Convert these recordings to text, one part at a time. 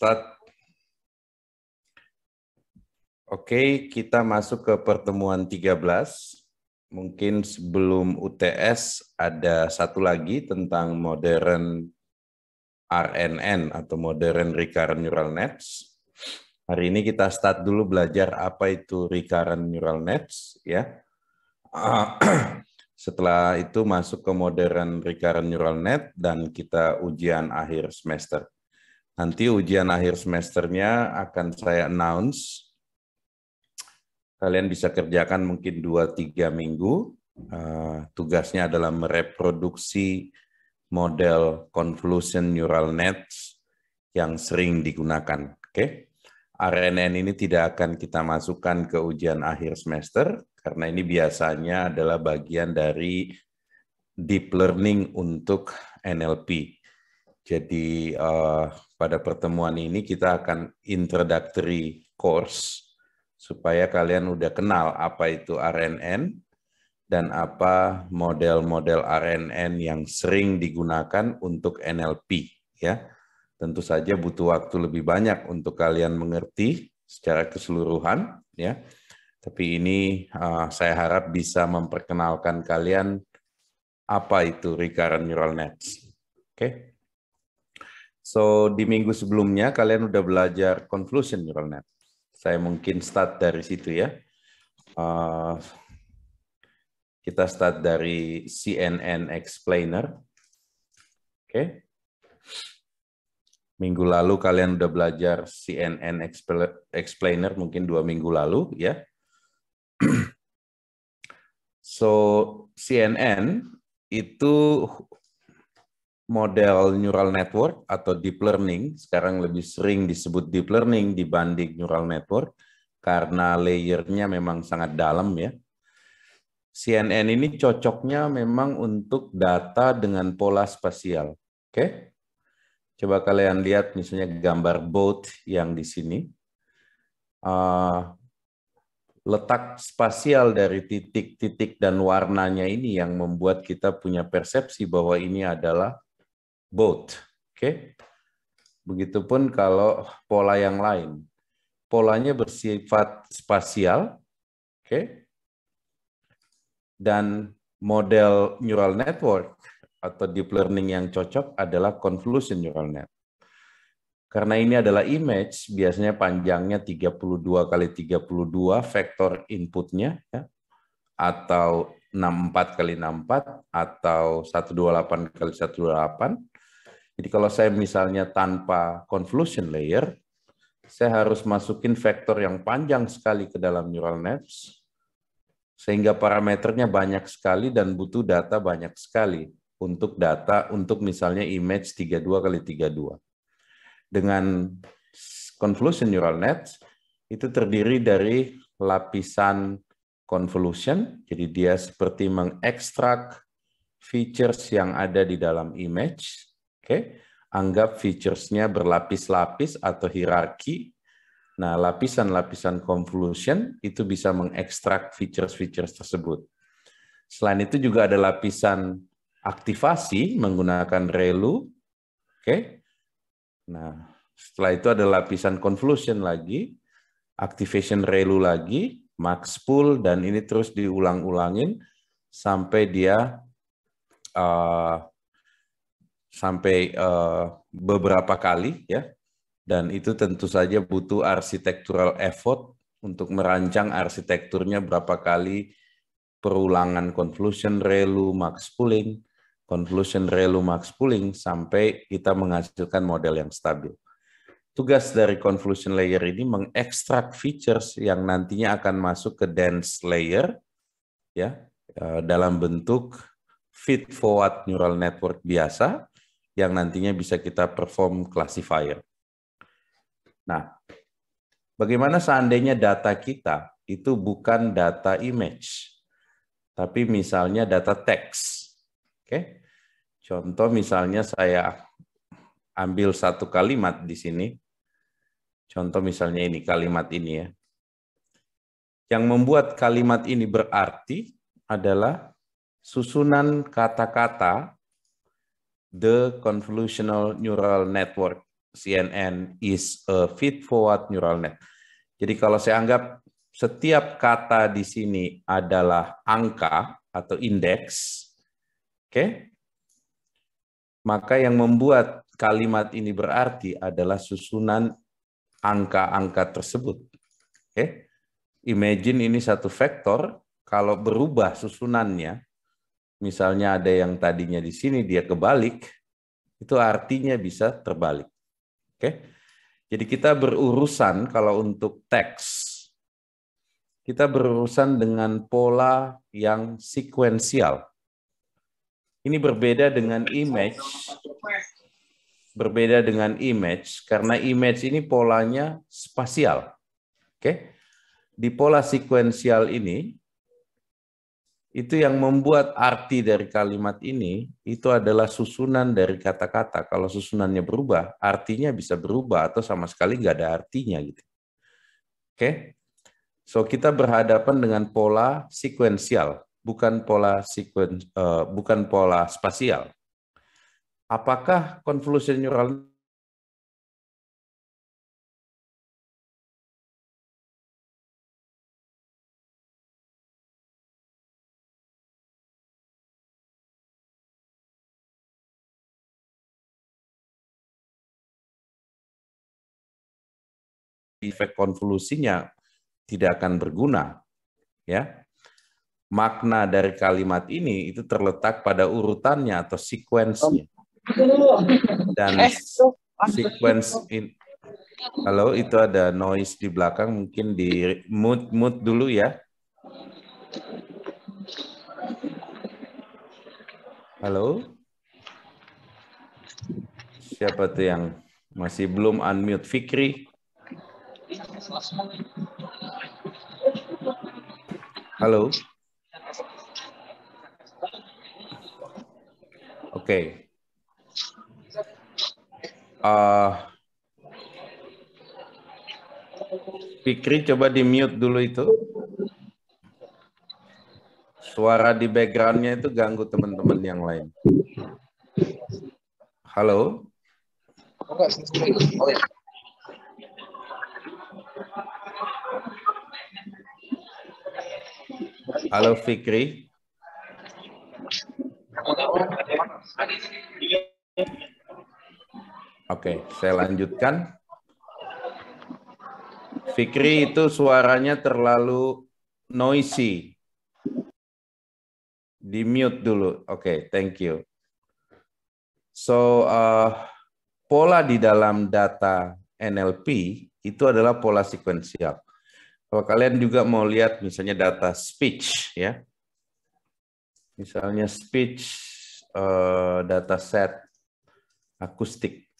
Start. Oke, kita masuk ke pertemuan 13. Mungkin sebelum UTS ada satu lagi tentang modern RNN atau modern recurrent neural nets. Hari ini kita start dulu belajar apa itu recurrent neural nets ya. Setelah itu masuk ke modern recurrent neural net dan kita ujian akhir semester. Nanti ujian akhir semesternya akan saya announce. Kalian bisa kerjakan mungkin 2-3 minggu. Uh, tugasnya adalah mereproduksi model convolution neural nets yang sering digunakan. Oke, okay? RNN ini tidak akan kita masukkan ke ujian akhir semester karena ini biasanya adalah bagian dari deep learning untuk NLP. Jadi uh, pada pertemuan ini kita akan introductory course supaya kalian udah kenal apa itu RNN dan apa model-model RNN yang sering digunakan untuk NLP ya. Tentu saja butuh waktu lebih banyak untuk kalian mengerti secara keseluruhan ya. Tapi ini uh, saya harap bisa memperkenalkan kalian apa itu recurrent neural nets. Oke. Okay? So di minggu sebelumnya kalian udah belajar conclusion neural net. Saya mungkin start dari situ ya. Uh, kita start dari CNN Explainer. Oke. Okay. Minggu lalu kalian udah belajar CNN Explainer mungkin dua minggu lalu ya. So CNN itu model neural network atau deep learning, sekarang lebih sering disebut deep learning dibanding neural network, karena layernya memang sangat dalam ya. CNN ini cocoknya memang untuk data dengan pola spasial. Oke? Okay? Coba kalian lihat misalnya gambar boat yang di sini. Uh, letak spasial dari titik-titik dan warnanya ini yang membuat kita punya persepsi bahwa ini adalah both. Oke. Begitupun kalau pola yang lain. Polanya bersifat spasial, oke? Dan model neural network atau deep learning yang cocok adalah convolution neural net. Karena ini adalah image, biasanya panjangnya 32 kali 32 vektor inputnya, ya, atau 64 kali 64 atau 128 kali 128 jadi kalau saya misalnya tanpa convolution layer, saya harus masukin vektor yang panjang sekali ke dalam neural nets, sehingga parameternya banyak sekali dan butuh data banyak sekali untuk data untuk misalnya image 32 kali 32. Dengan convolution neural nets, itu terdiri dari lapisan convolution, jadi dia seperti mengekstrak features yang ada di dalam image, Oke, okay? anggap featuresnya berlapis-lapis atau hierarki. Nah, lapisan-lapisan convolution itu bisa mengekstrak features-features tersebut. Selain itu juga ada lapisan aktivasi menggunakan ReLU. Oke. Okay? Nah, setelah itu ada lapisan convolution lagi, activation ReLU lagi, max pool dan ini terus diulang-ulangin sampai dia uh, sampai uh, beberapa kali ya dan itu tentu saja butuh arsitektural effort untuk merancang arsitekturnya berapa kali perulangan convolution ReLU max pooling convolution ReLU max pooling sampai kita menghasilkan model yang stabil. Tugas dari convolution layer ini mengekstrak features yang nantinya akan masuk ke dense layer ya eh, dalam bentuk feed forward neural network biasa yang nantinya bisa kita perform classifier. Nah, bagaimana seandainya data kita itu bukan data image, tapi misalnya data teks. Oke. Contoh misalnya saya ambil satu kalimat di sini. Contoh misalnya ini kalimat ini ya. Yang membuat kalimat ini berarti adalah susunan kata-kata the convolutional neural network CNN is a feed forward neural net. Jadi kalau saya anggap setiap kata di sini adalah angka atau indeks, oke? Okay? Maka yang membuat kalimat ini berarti adalah susunan angka-angka tersebut. Oke? Okay? Imagine ini satu vektor, kalau berubah susunannya, misalnya ada yang tadinya di sini dia kebalik, itu artinya bisa terbalik. Oke. Jadi kita berurusan kalau untuk teks kita berurusan dengan pola yang sekuensial. Ini berbeda dengan image. Berbeda dengan image karena image ini polanya spasial. Oke. Di pola sekuensial ini itu yang membuat arti dari kalimat ini itu adalah susunan dari kata-kata. Kalau susunannya berubah, artinya bisa berubah atau sama sekali nggak ada artinya gitu. Oke, okay? so kita berhadapan dengan pola sekuensial, bukan pola sekuen, uh, bukan pola spasial. Apakah convolution neural efek konvolusinya tidak akan berguna. Ya. Makna dari kalimat ini itu terletak pada urutannya atau sequence Dan eh, sequence in Halo, itu ada noise di belakang mungkin di mute mute dulu ya. Halo. Siapa tuh yang masih belum unmute Fikri? Halo. Oke. Okay. Uh, Fikri coba di mute dulu itu. Suara di backgroundnya itu ganggu teman-teman yang lain. Halo. Oh, oh, ya. Halo Fikri. Oke, saya lanjutkan. Fikri itu suaranya terlalu noisy. Di mute dulu. Oke, thank you. So, uh, pola di dalam data NLP itu adalah pola sekuensial. Kalau kalian juga mau lihat misalnya data speech ya. Misalnya speech uh, data set akustik.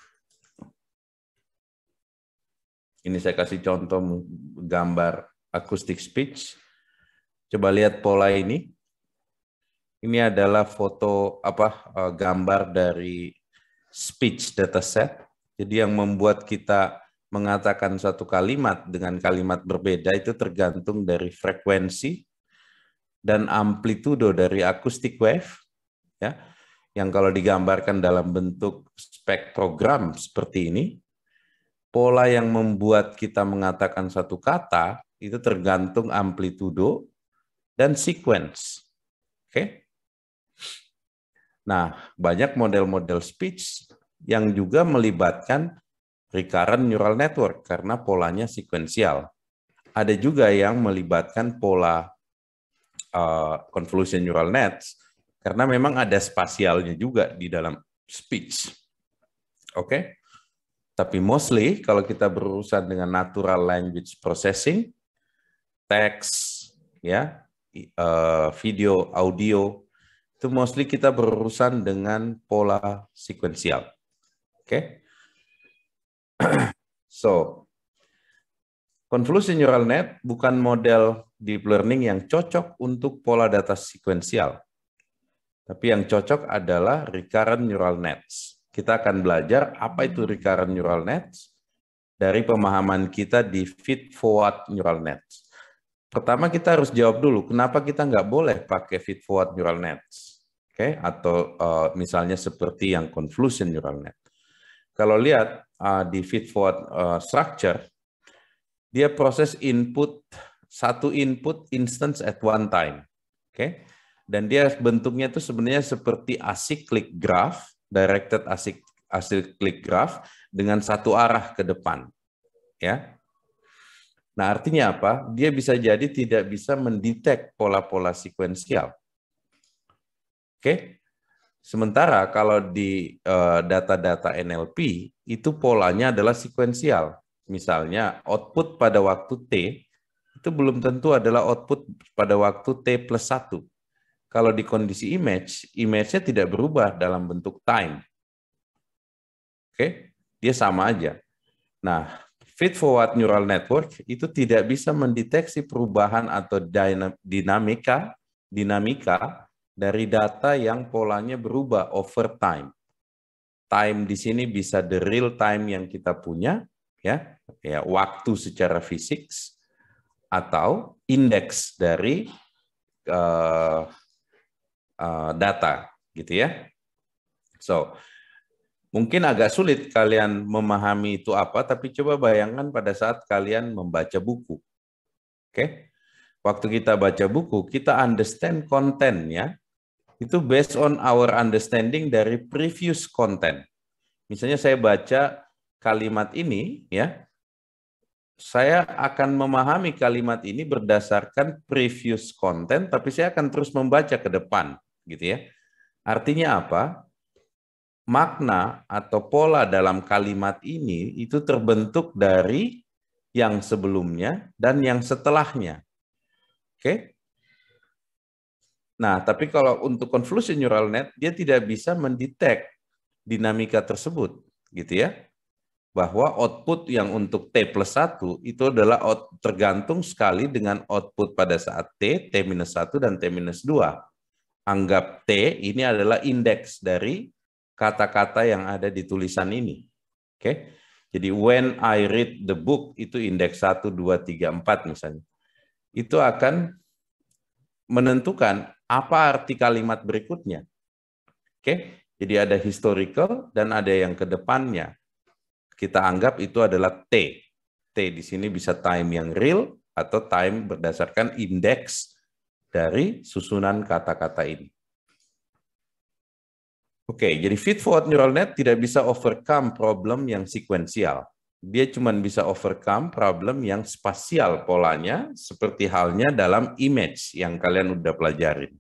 Ini saya kasih contoh gambar akustik speech. Coba lihat pola ini. Ini adalah foto apa uh, gambar dari speech data set. Jadi yang membuat kita mengatakan satu kalimat dengan kalimat berbeda itu tergantung dari frekuensi dan amplitudo dari akustik wave ya yang kalau digambarkan dalam bentuk spektrogram seperti ini pola yang membuat kita mengatakan satu kata itu tergantung amplitudo dan sequence oke okay? nah banyak model-model speech yang juga melibatkan recurrent neural network karena polanya sekuensial. Ada juga yang melibatkan pola uh, convolution neural nets karena memang ada spasialnya juga di dalam speech. Oke? Okay? Tapi mostly kalau kita berurusan dengan natural language processing, teks, ya, uh, video, audio, itu mostly kita berurusan dengan pola sekuensial. Oke? Okay? so, convolution neural net bukan model deep learning yang cocok untuk pola data sekuensial. Tapi yang cocok adalah recurrent neural nets. Kita akan belajar apa itu recurrent neural nets dari pemahaman kita di feed forward neural nets. Pertama kita harus jawab dulu kenapa kita nggak boleh pakai feed forward neural nets, oke? Okay? Atau uh, misalnya seperti yang convolution neural net. Kalau lihat uh, di feed forward uh, structure, dia proses input satu input instance at one time. Oke. Okay? Dan dia bentuknya itu sebenarnya seperti acyclic graph, directed acyclic graph dengan satu arah ke depan. Ya. Nah, artinya apa? Dia bisa jadi tidak bisa mendetek pola-pola sekuensial. Oke. Okay? Sementara kalau di eh, data-data uh, NLP itu polanya adalah sekuensial. Misalnya output pada waktu T itu belum tentu adalah output pada waktu T plus 1. Kalau di kondisi image, image-nya tidak berubah dalam bentuk time. Oke, dia sama aja. Nah, feed forward neural network itu tidak bisa mendeteksi perubahan atau dinamika dinamika dari data yang polanya berubah over time. Time di sini bisa the real time yang kita punya, ya, ya waktu secara fisik atau indeks dari uh, uh, data, gitu ya. So, mungkin agak sulit kalian memahami itu apa, tapi coba bayangkan pada saat kalian membaca buku, oke? Okay? Waktu kita baca buku, kita understand kontennya, itu based on our understanding dari previous content. Misalnya saya baca kalimat ini, ya, saya akan memahami kalimat ini berdasarkan previous content, tapi saya akan terus membaca ke depan, gitu ya. Artinya apa? Makna atau pola dalam kalimat ini itu terbentuk dari yang sebelumnya dan yang setelahnya. Oke? Nah, tapi kalau untuk convolution neural net, dia tidak bisa mendetek dinamika tersebut, gitu ya. Bahwa output yang untuk T plus 1 itu adalah tergantung sekali dengan output pada saat T, T minus 1, dan T minus 2. Anggap T ini adalah indeks dari kata-kata yang ada di tulisan ini. Oke. Okay? Jadi when I read the book itu indeks 1, 2, 3, 4 misalnya. Itu akan menentukan apa arti kalimat berikutnya. Oke, jadi ada historical dan ada yang kedepannya. Kita anggap itu adalah T. T di sini bisa time yang real atau time berdasarkan indeks dari susunan kata-kata ini. Oke, jadi feed forward neural net tidak bisa overcome problem yang sekuensial dia cuma bisa overcome problem yang spasial polanya, seperti halnya dalam image yang kalian udah pelajarin.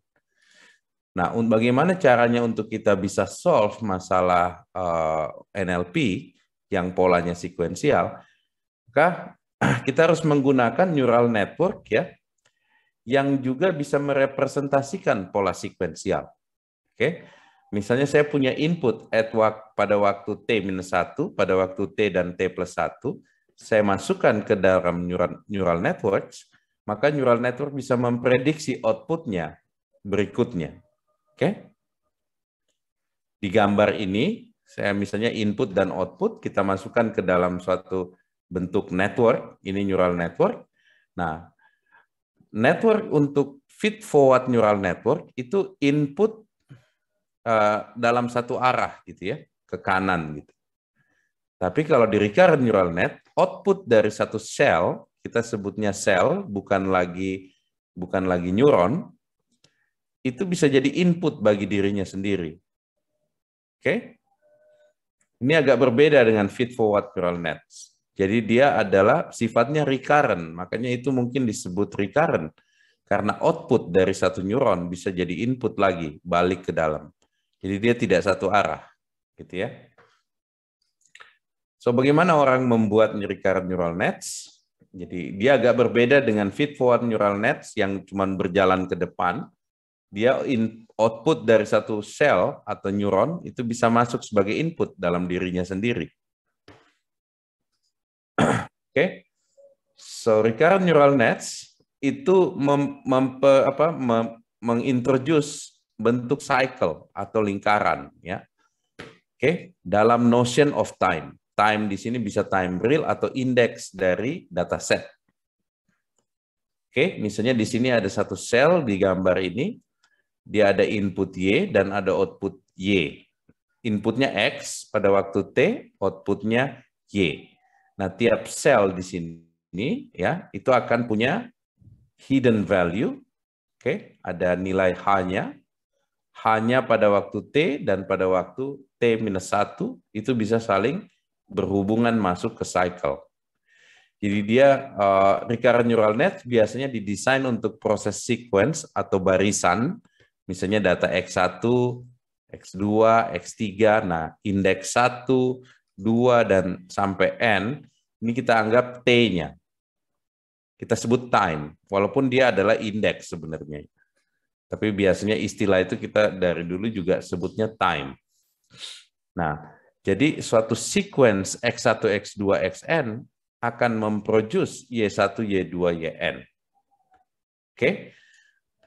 Nah, bagaimana caranya untuk kita bisa solve masalah uh, eh, NLP yang polanya sekuensial? kita harus menggunakan neural network ya, yang juga bisa merepresentasikan pola sekuensial. Oke. Okay? Misalnya saya punya input at wak pada waktu T minus 1, pada waktu T dan T plus 1, saya masukkan ke dalam neural, neural networks, maka neural network bisa memprediksi outputnya berikutnya. Oke? Di gambar ini, saya misalnya input dan output, kita masukkan ke dalam suatu bentuk network, ini neural network. Nah, network untuk feed forward neural network itu input Eh, dalam satu arah gitu ya, ke kanan gitu. Tapi kalau di recurrent neural net, output dari satu sel, kita sebutnya sel, bukan lagi bukan lagi neuron, itu bisa jadi input bagi dirinya sendiri. Oke? Okay? Ini agak berbeda dengan feed forward neural nets. Jadi dia adalah sifatnya recurrent, makanya itu mungkin disebut recurrent. Karena output dari satu neuron bisa jadi input lagi, balik ke dalam. Jadi dia tidak satu arah, gitu ya. So bagaimana orang membuat recurrent neural nets? Jadi dia agak berbeda dengan feed forward neural nets yang cuma berjalan ke depan. Dia in, output dari satu sel atau neuron itu bisa masuk sebagai input dalam dirinya sendiri. Oke. Okay? So recurrent neural nets itu mem, mem, apa, mem, mengintroduce bentuk cycle atau lingkaran ya. Oke, okay? dalam notion of time. Time di sini bisa time real atau indeks dari data set, Oke, okay? misalnya di sini ada satu sel di gambar ini, dia ada input Y dan ada output Y. Inputnya X pada waktu T, outputnya Y. Nah, tiap sel di sini ya, itu akan punya hidden value. Oke, okay? ada nilai H-nya hanya pada waktu T dan pada waktu T-1 itu bisa saling berhubungan masuk ke cycle. Jadi dia uh, recurrent neural net biasanya didesain untuk proses sequence atau barisan, misalnya data X1, X2, X3, nah indeks 1, 2, dan sampai N, ini kita anggap T-nya. Kita sebut time, walaupun dia adalah indeks sebenarnya. Tapi biasanya istilah itu kita dari dulu juga sebutnya time. Nah, jadi suatu sequence X1, X2, Xn akan memproduce Y1, Y2, Yn. Oke? Okay?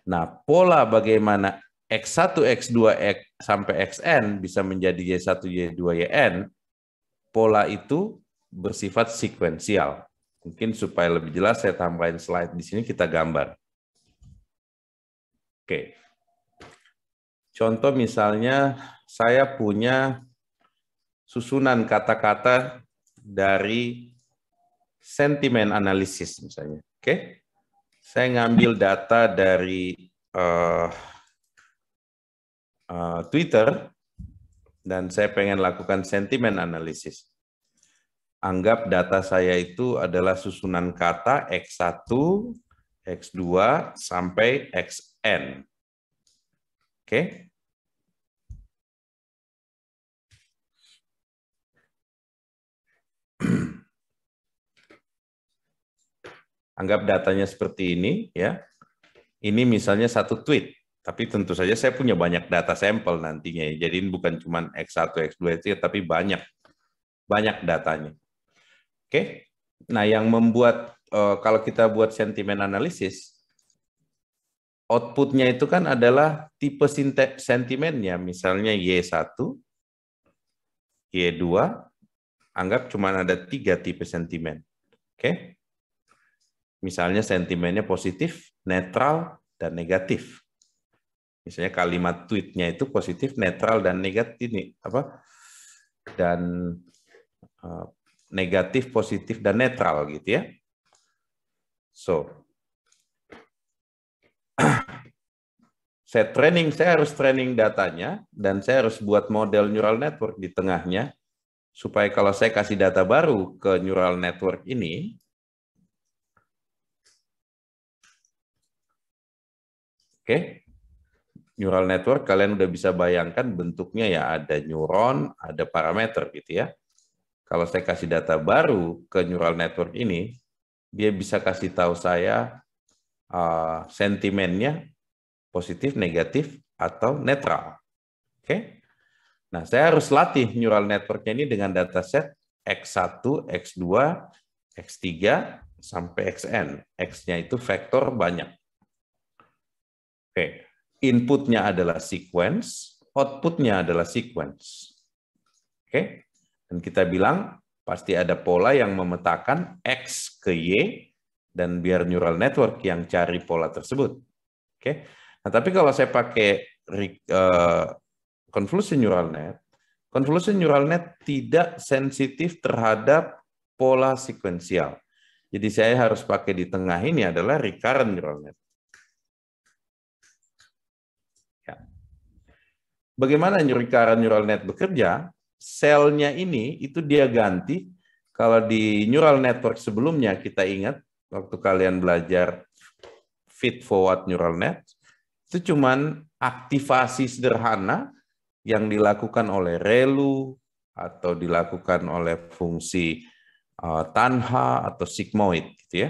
Nah, pola bagaimana X1, X2, X sampai Xn bisa menjadi Y1, Y2, Yn, pola itu bersifat sekuensial. Mungkin supaya lebih jelas saya tambahin slide di sini kita gambar. Oke. Contoh misalnya saya punya susunan kata-kata dari sentimen analisis misalnya. Oke. Saya ngambil data dari uh, uh, Twitter dan saya pengen lakukan sentimen analisis anggap data saya itu adalah susunan kata X1, X2, sampai X N. Oke. Okay? Anggap datanya seperti ini ya. Ini misalnya satu tweet, tapi tentu saja saya punya banyak data sampel nantinya ya. Jadi ini bukan cuma X1, X2, X3 tapi banyak banyak datanya. Oke. Nah, yang membuat eh, kalau kita buat sentimen analisis outputnya itu kan adalah tipe sentimennya. Misalnya Y1, Y2, anggap cuma ada tiga tipe sentimen. Oke? Misalnya sentimennya positif, netral, dan negatif. Misalnya kalimat tweetnya itu positif, netral, dan negatif. Ini, apa? Dan eh, negatif, positif, dan netral gitu ya. So, saya training, saya harus training datanya dan saya harus buat model neural network di tengahnya supaya kalau saya kasih data baru ke neural network ini Oke. Okay. Neural network kalian udah bisa bayangkan bentuknya ya ada neuron, ada parameter gitu ya. Kalau saya kasih data baru ke neural network ini, dia bisa kasih tahu saya uh, sentimennya positif, negatif, atau netral. Oke? Okay? Nah, saya harus latih neural networknya ini dengan dataset X1, X2, X3, sampai Xn. X-nya itu vektor banyak. Oke, okay. inputnya adalah sequence, outputnya adalah sequence. Oke, okay. dan kita bilang pasti ada pola yang memetakan X ke Y, dan biar neural network yang cari pola tersebut. Oke, okay. Nah, tapi kalau saya pakai uh, convolution neural net, convolution neural net tidak sensitif terhadap pola sekuensial. Jadi saya harus pakai di tengah ini adalah recurrent neural net. Ya. Bagaimana recurrent neural net bekerja? Selnya ini itu dia ganti kalau di neural network sebelumnya kita ingat waktu kalian belajar feed forward neural net itu cuman aktivasi sederhana yang dilakukan oleh relu atau dilakukan oleh fungsi uh, tanha atau sigmoid gitu ya.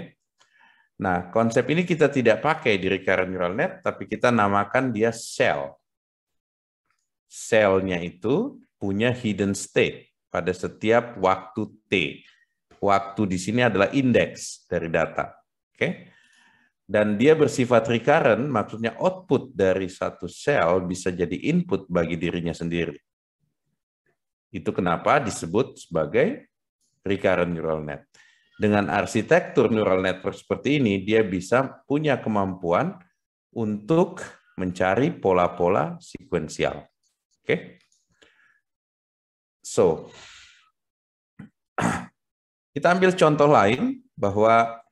Nah, konsep ini kita tidak pakai di recurrent neural net tapi kita namakan dia sel. Selnya itu punya hidden state pada setiap waktu t. Waktu di sini adalah indeks dari data. Oke. Okay? dan dia bersifat recurrent, maksudnya output dari satu sel bisa jadi input bagi dirinya sendiri. Itu kenapa disebut sebagai recurrent neural net. Dengan arsitektur neural network seperti ini, dia bisa punya kemampuan untuk mencari pola-pola sekuensial. Oke? Okay? So, kita ambil contoh lain bahwa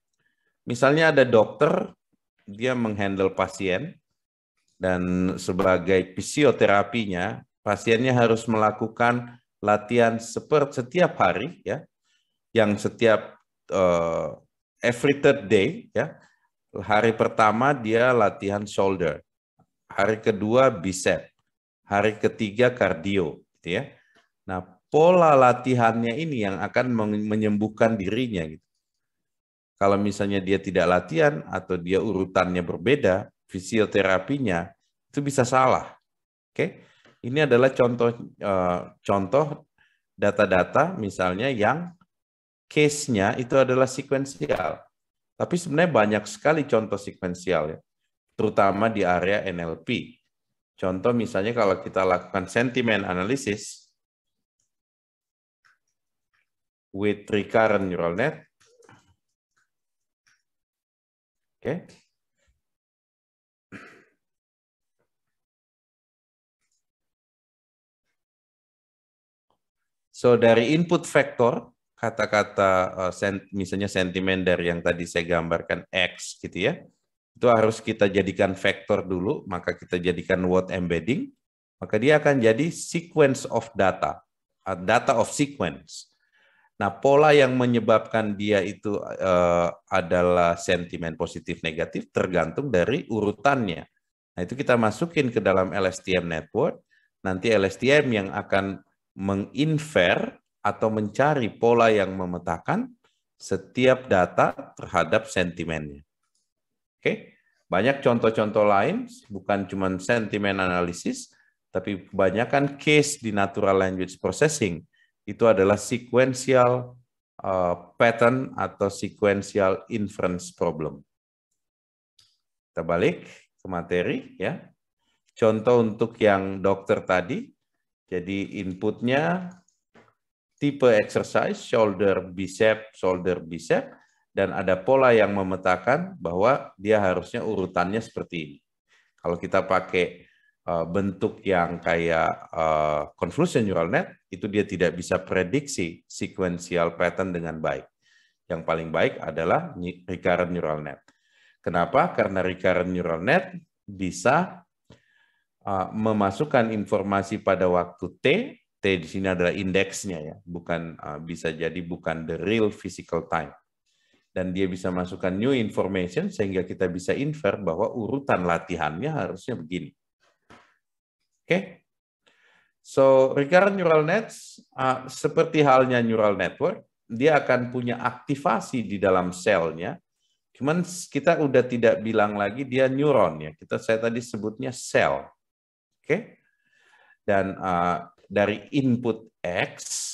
misalnya ada dokter dia menghandle pasien dan sebagai fisioterapinya pasiennya harus melakukan latihan seperti setiap hari ya yang setiap uh, every third day ya hari pertama dia latihan shoulder hari kedua bicep hari ketiga kardio gitu ya nah pola latihannya ini yang akan menyembuhkan dirinya gitu kalau misalnya dia tidak latihan atau dia urutannya berbeda, fisioterapinya itu bisa salah. Oke. Okay? Ini adalah contoh uh, contoh data-data misalnya yang case-nya itu adalah sekuensial. Tapi sebenarnya banyak sekali contoh sekuensial ya, terutama di area NLP. Contoh misalnya kalau kita lakukan sentiment analysis with recurrent neural net, Oke. So dari input vektor kata-kata eh, misalnya sentimen dari yang tadi saya gambarkan x gitu ya. Itu harus kita jadikan vektor dulu, maka kita jadikan word embedding, maka dia akan jadi sequence of data, eh, data of sequence. Nah, pola yang menyebabkan dia itu uh, adalah sentimen positif negatif tergantung dari urutannya. Nah, itu kita masukin ke dalam LSTM network. Nanti LSTM yang akan menginfer atau mencari pola yang memetakan setiap data terhadap sentimennya. Oke, banyak contoh-contoh lain, bukan cuma sentimen analisis, tapi kebanyakan case di natural language processing itu adalah sequential uh, pattern atau sequential inference problem. Kita balik ke materi ya. Contoh untuk yang dokter tadi, jadi inputnya tipe exercise shoulder bicep shoulder bicep dan ada pola yang memetakan bahwa dia harusnya urutannya seperti ini. Kalau kita pakai Eh, bentuk yang kayak uh, eh, convolution neural net itu dia tidak bisa prediksi sequential pattern dengan baik. Yang paling baik adalah recurrent neural net. Kenapa? Karena recurrent neural net bisa eh, memasukkan informasi pada waktu t. T di sini adalah indeksnya ya, bukan bisa jadi bukan the real physical time. Dan dia bisa masukkan new information sehingga kita bisa infer bahwa urutan latihannya harusnya begini Okay? So recurrent neural nets uh, seperti halnya neural network, dia akan punya aktivasi di dalam selnya. Cuman kita udah tidak bilang lagi dia neuron ya. Kita saya tadi sebutnya sel. Oke. Okay? Dan uh, dari input X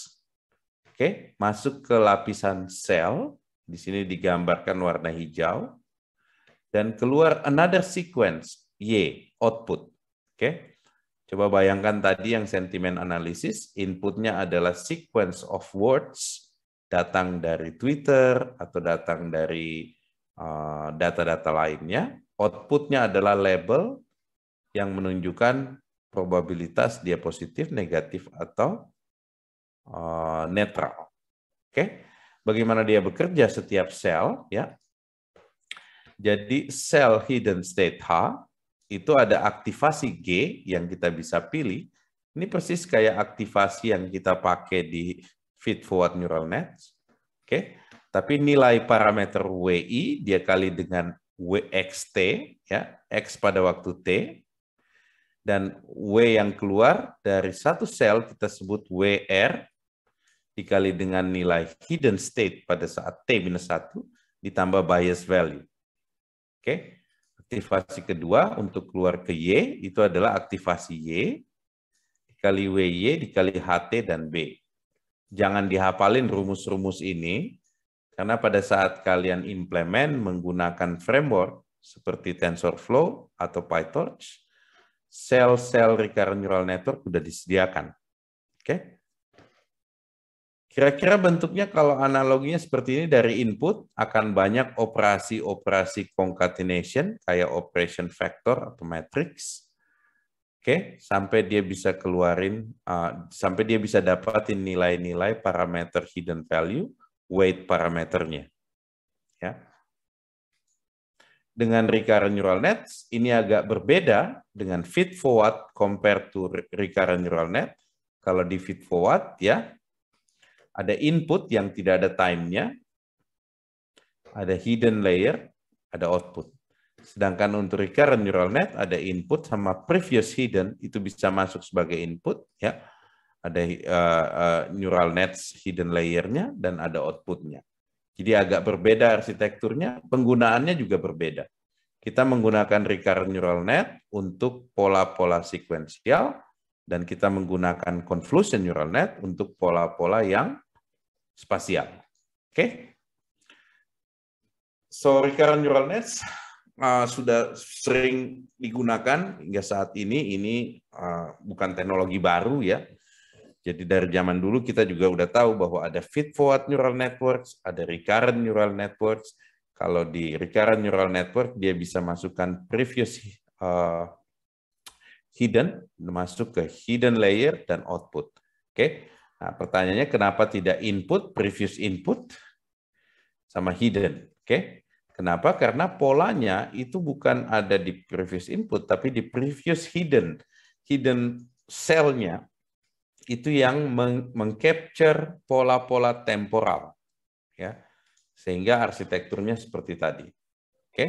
oke, okay, masuk ke lapisan sel. Di sini digambarkan warna hijau dan keluar another sequence Y output. Oke. Okay? Coba bayangkan tadi yang sentimen analisis, inputnya adalah sequence of words datang dari Twitter atau datang dari eh, data-data lainnya. Outputnya adalah label yang menunjukkan probabilitas dia positif, negatif, atau eh, netral. Oke, bagaimana dia bekerja setiap sel ya? Jadi sel hidden state H itu ada aktivasi G yang kita bisa pilih. Ini persis kayak aktivasi yang kita pakai di feed forward neural Net. Oke. Tapi nilai parameter WI dia kali dengan WXT ya, X pada waktu T. Dan W yang keluar dari satu sel kita sebut WR dikali dengan nilai hidden state pada saat T-1 minus ditambah bias value. Oke. Okay? aktivasi kedua untuk keluar ke Y itu adalah aktivasi Y dikali WY dikali HT dan B. Jangan dihafalin rumus-rumus ini karena pada saat kalian implement menggunakan framework seperti TensorFlow atau PyTorch, sel-sel recurrent neural network sudah disediakan. Oke. Okay? Kira-kira bentuknya kalau analoginya seperti ini dari input akan banyak operasi-operasi concatenation kayak operation factor atau matrix. Oke, sampai dia bisa keluarin uh, sampai dia bisa dapatin nilai-nilai parameter hidden value, weight parameternya. Ya. Dengan recurrent neural nets ini agak berbeda dengan feed forward compared to recurrent neural net. Kalau di feed forward ya, ada input yang tidak ada timenya, ada hidden layer, ada output. Sedangkan untuk recurrent neural net ada input sama previous hidden itu bisa masuk sebagai input ya. Ada uh, uh, neural nets hidden layernya dan ada outputnya. Jadi agak berbeda arsitekturnya, penggunaannya juga berbeda. Kita menggunakan recurrent neural net untuk pola-pola sekuensial dan kita menggunakan convolution neural net untuk pola-pola yang spasial, Oke? Okay? So recurrent neural nets uh, sudah sering digunakan hingga saat ini. Ini uh, bukan teknologi baru ya. Jadi dari zaman dulu kita juga udah tahu bahwa ada feed forward neural networks, ada recurrent neural networks. Kalau di recurrent neural network dia bisa masukkan previous uh, hidden masuk ke hidden layer dan output. Oke. Okay? Nah, pertanyaannya kenapa tidak input, previous input, sama hidden. Oke, okay? kenapa? Karena polanya itu bukan ada di previous input, tapi di previous hidden. Hidden selnya itu yang mengcapture meng pola-pola temporal, ya, sehingga arsitekturnya seperti tadi. Oke, okay?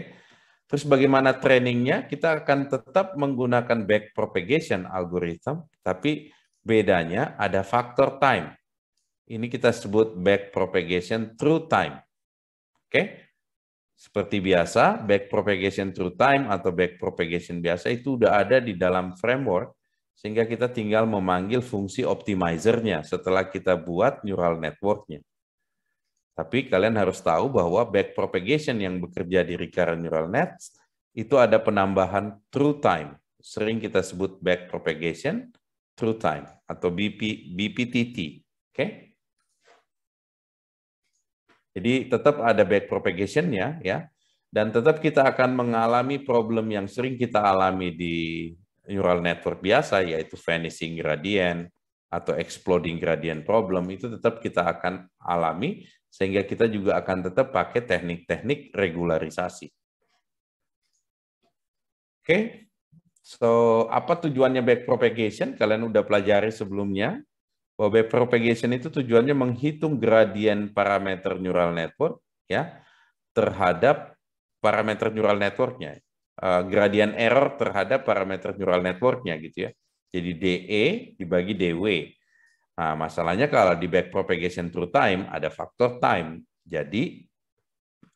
terus bagaimana trainingnya? Kita akan tetap menggunakan backpropagation algorithm, tapi Bedanya ada faktor time. Ini kita sebut back propagation through time. Oke? Okay? Seperti biasa, back propagation through time atau back propagation biasa itu udah ada di dalam framework sehingga kita tinggal memanggil fungsi optimizernya setelah kita buat neural networknya. Tapi kalian harus tahu bahwa back propagation yang bekerja di recurrent neural nets itu ada penambahan through time. Sering kita sebut back propagation through time atau BP, BPTT. Oke? Okay? Jadi tetap ada back propagation-nya ya dan tetap kita akan mengalami problem yang sering kita alami di neural network biasa yaitu vanishing gradient atau exploding gradient problem itu tetap kita akan alami sehingga kita juga akan tetap pakai teknik-teknik regularisasi. Oke. Okay? So, apa tujuannya backpropagation? Kalian udah pelajari sebelumnya bahwa backpropagation itu tujuannya menghitung gradien parameter neural network ya terhadap parameter neural networknya, uh, gradien error terhadap parameter neural networknya gitu ya. Jadi DE dibagi DW. Nah, masalahnya kalau di backpropagation through time ada faktor time. Jadi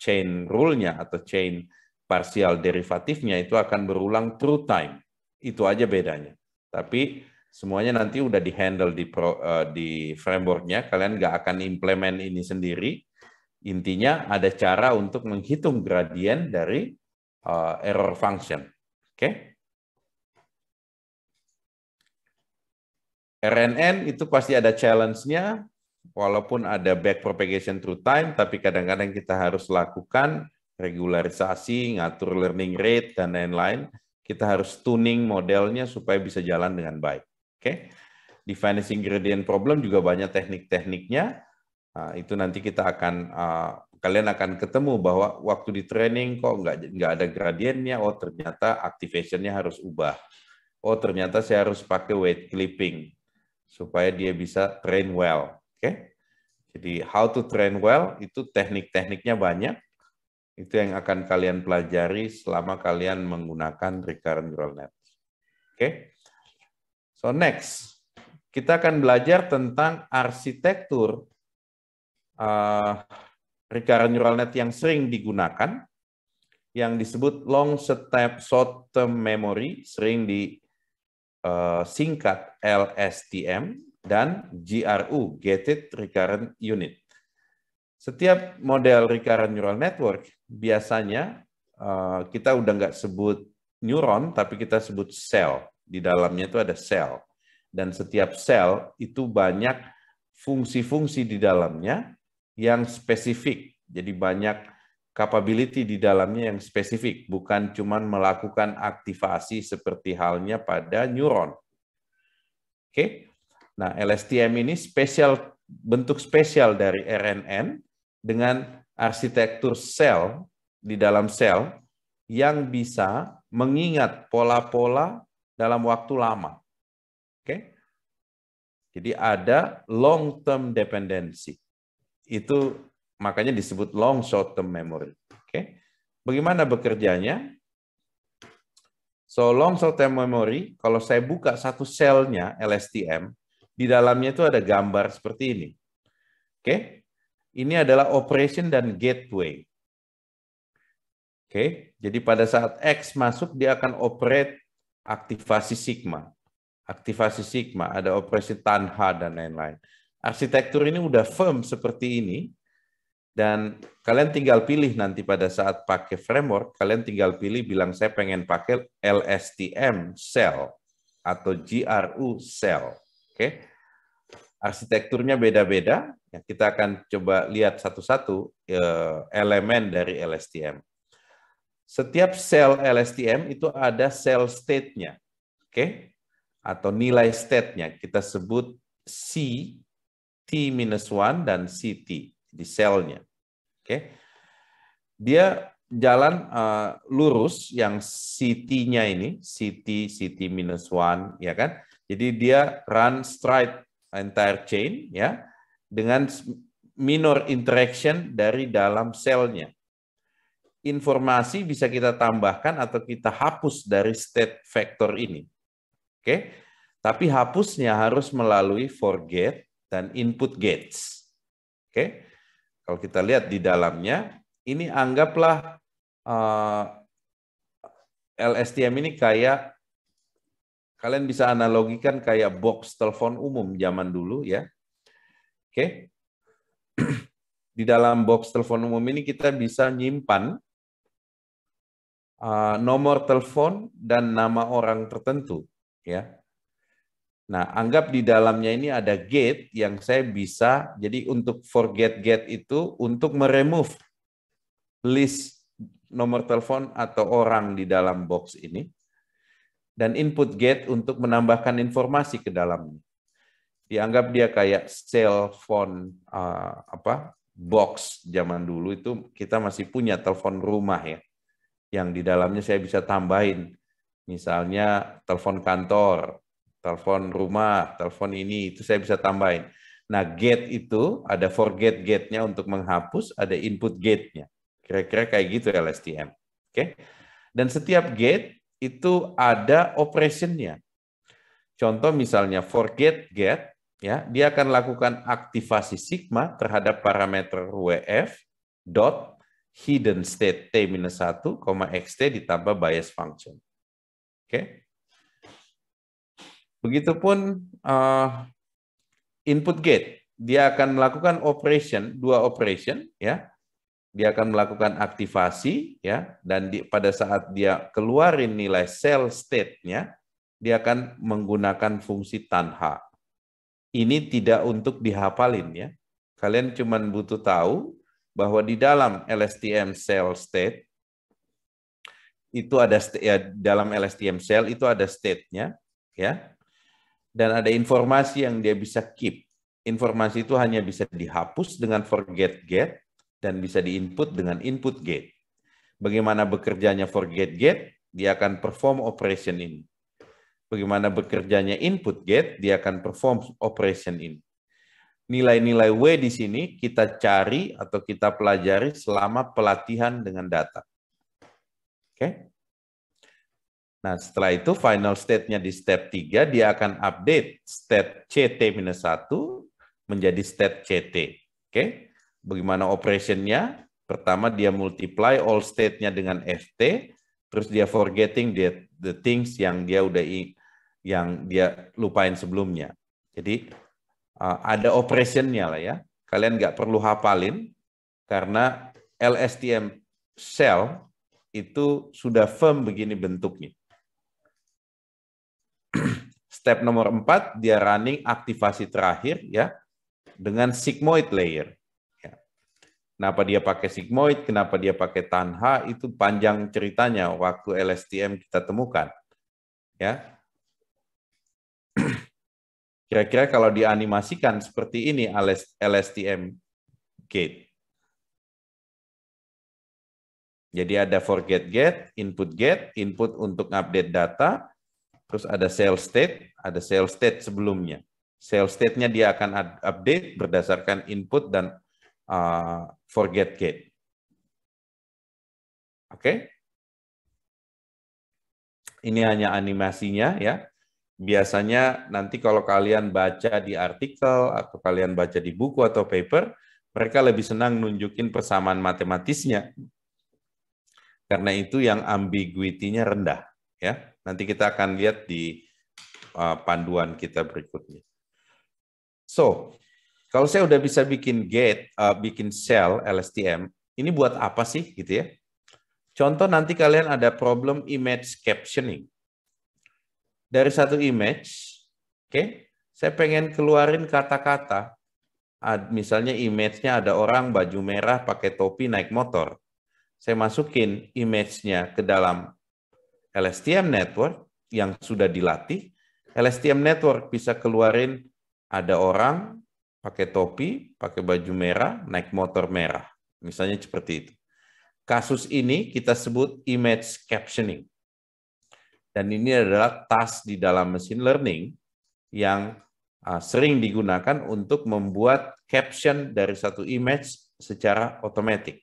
chain rule-nya atau chain parsial derivatifnya itu akan berulang through time. Itu aja bedanya. Tapi semuanya nanti udah dihandle di uh, di frameworknya. Kalian nggak akan implement ini sendiri. Intinya ada cara untuk menghitung gradien dari uh, error function. Oke? Okay? RNN itu pasti ada challenge-nya, walaupun ada back propagation through time, tapi kadang-kadang kita harus lakukan regularisasi, ngatur learning rate, dan lain-lain kita harus tuning modelnya supaya bisa jalan dengan baik. Oke? Okay? Di financing gradient problem juga banyak teknik-tekniknya. Nah, itu nanti kita akan uh, kalian akan ketemu bahwa waktu di training kok nggak nggak ada gradientnya. Oh ternyata activationnya harus ubah. Oh ternyata saya harus pakai weight clipping supaya dia bisa train well. Oke? Okay? Jadi how to train well itu teknik-tekniknya banyak itu yang akan kalian pelajari selama kalian menggunakan recurrent neural net. Oke? Okay? So next, kita akan belajar tentang arsitektur uh, recurrent neural net yang sering digunakan yang disebut long step short term memory sering disingkat eh, LSTM dan GRU gated recurrent unit. Setiap model recurrent neural network biasanya uh, kita udah nggak sebut neuron, tapi kita sebut sel. Di dalamnya itu ada sel. Dan setiap sel itu banyak fungsi-fungsi di dalamnya yang spesifik. Jadi banyak capability di dalamnya yang spesifik, bukan cuman melakukan aktivasi seperti halnya pada neuron. Oke. Okay? Nah, LSTM ini spesial bentuk spesial dari RNN dengan arsitektur sel di dalam sel yang bisa mengingat pola-pola dalam waktu lama. Oke. Jadi ada long term dependency. Itu makanya disebut long short term memory. Oke. Bagaimana bekerjanya? So long short term memory, kalau saya buka satu selnya LSTM, di dalamnya itu ada gambar seperti ini. Oke. Okay? Ini adalah operation dan gateway. Oke, jadi pada saat X masuk dia akan operate aktivasi sigma. Aktivasi sigma, ada operasi tanha dan lain-lain. Arsitektur ini udah firm seperti ini dan kalian tinggal pilih nanti pada saat pakai framework, kalian tinggal pilih bilang saya pengen pakai LSTM cell atau GRU cell. Oke. Okay? Arsitekturnya beda-beda, Ya, kita akan coba lihat satu-satu eh, elemen dari LSTM. Setiap sel LSTM itu ada sel state-nya, oke? Okay? Atau nilai state-nya kita sebut C T minus one dan CT di selnya, oke? Okay? Dia jalan uh, lurus yang CT-nya ini, CT, CT minus one, ya kan? Jadi dia run straight entire chain, ya dengan minor interaction dari dalam selnya. Informasi bisa kita tambahkan atau kita hapus dari state vector ini. Oke. Tapi hapusnya harus melalui forget dan input gates. Oke. Kalau kita lihat di dalamnya, ini anggaplah uh, eh, LSTM ini kayak kalian bisa analogikan kayak box telepon umum zaman dulu ya Oke. Di dalam box telepon umum ini kita bisa nyimpan uh, nomor telepon dan nama orang tertentu, ya. Nah, anggap di dalamnya ini ada gate yang saya bisa jadi untuk forget gate itu untuk meremove list nomor telepon atau orang di dalam box ini dan input gate untuk menambahkan informasi ke dalamnya dianggap dia kayak cell phone uh, apa box zaman dulu itu kita masih punya telepon rumah ya yang di dalamnya saya bisa tambahin misalnya telepon kantor, telepon rumah, telepon ini itu saya bisa tambahin. Nah, gate itu ada forget gate-nya untuk menghapus, ada input gate-nya. Kira-kira kayak gitu ya, LSTM. Oke. Okay? Dan setiap gate itu ada operationnya Contoh misalnya forget gate ya dia akan lakukan aktivasi sigma terhadap parameter WF dot hidden state t minus satu 1, xt ditambah bias function. Oke. Okay? Begitupun uh, input gate, dia akan melakukan operation, dua operation ya. Dia akan melakukan aktivasi ya dan di, pada saat dia keluarin nilai cell state-nya, dia akan menggunakan fungsi tanha ini tidak untuk dihafalin ya. Kalian cuma butuh tahu bahwa di dalam LSTM cell state itu ada ya, dalam LSTM cell itu ada state-nya ya. Dan ada informasi yang dia bisa keep. Informasi itu hanya bisa dihapus dengan forget gate dan bisa diinput dengan input gate. Bagaimana bekerjanya forget gate? Dia akan perform operation ini bagaimana bekerjanya input gate, dia akan perform operation ini. Nilai-nilai W di sini kita cari atau kita pelajari selama pelatihan dengan data. Oke. Okay? Nah, setelah itu final state-nya di step 3, dia akan update state CT-1 menjadi state CT. Oke. Okay? Bagaimana operation-nya? Pertama, dia multiply all state-nya dengan FT, terus dia forgetting the, the things yang dia udah yang dia lupain sebelumnya. Jadi uh, ada operationnya lah ya. Kalian nggak perlu hafalin karena LSTM cell itu sudah firm begini bentuknya. Step nomor 4, dia running aktivasi terakhir ya dengan sigmoid layer. Ya. Kenapa dia pakai sigmoid, kenapa dia pakai tanha, itu panjang ceritanya waktu LSTM kita temukan. Ya, Kira-kira kalau dianimasikan seperti ini LSTM gate. Jadi ada forget gate, input gate, input untuk update data, terus ada sales state, ada sales state sebelumnya. Sales state-nya dia akan update berdasarkan input dan uh, forget gate. Oke. Okay? Ini hanya animasinya ya biasanya nanti kalau kalian baca di artikel atau kalian baca di buku atau paper, mereka lebih senang nunjukin persamaan matematisnya. Karena itu yang ambiguitinya rendah, ya. Nanti kita akan lihat di uh, panduan kita berikutnya. So, kalau saya udah bisa bikin gate, uh, bikin cell LSTM, ini buat apa sih gitu ya? Contoh nanti kalian ada problem image captioning dari satu image, oke, okay, saya pengen keluarin kata-kata, misalnya image-nya ada orang baju merah pakai topi naik motor, saya masukin image-nya ke dalam LSTM network yang sudah dilatih, LSTM network bisa keluarin ada orang pakai topi, pakai baju merah, naik motor merah, misalnya seperti itu. Kasus ini kita sebut image captioning dan ini adalah tas di dalam machine learning yang uh, sering digunakan untuk membuat caption dari satu image secara otomatis.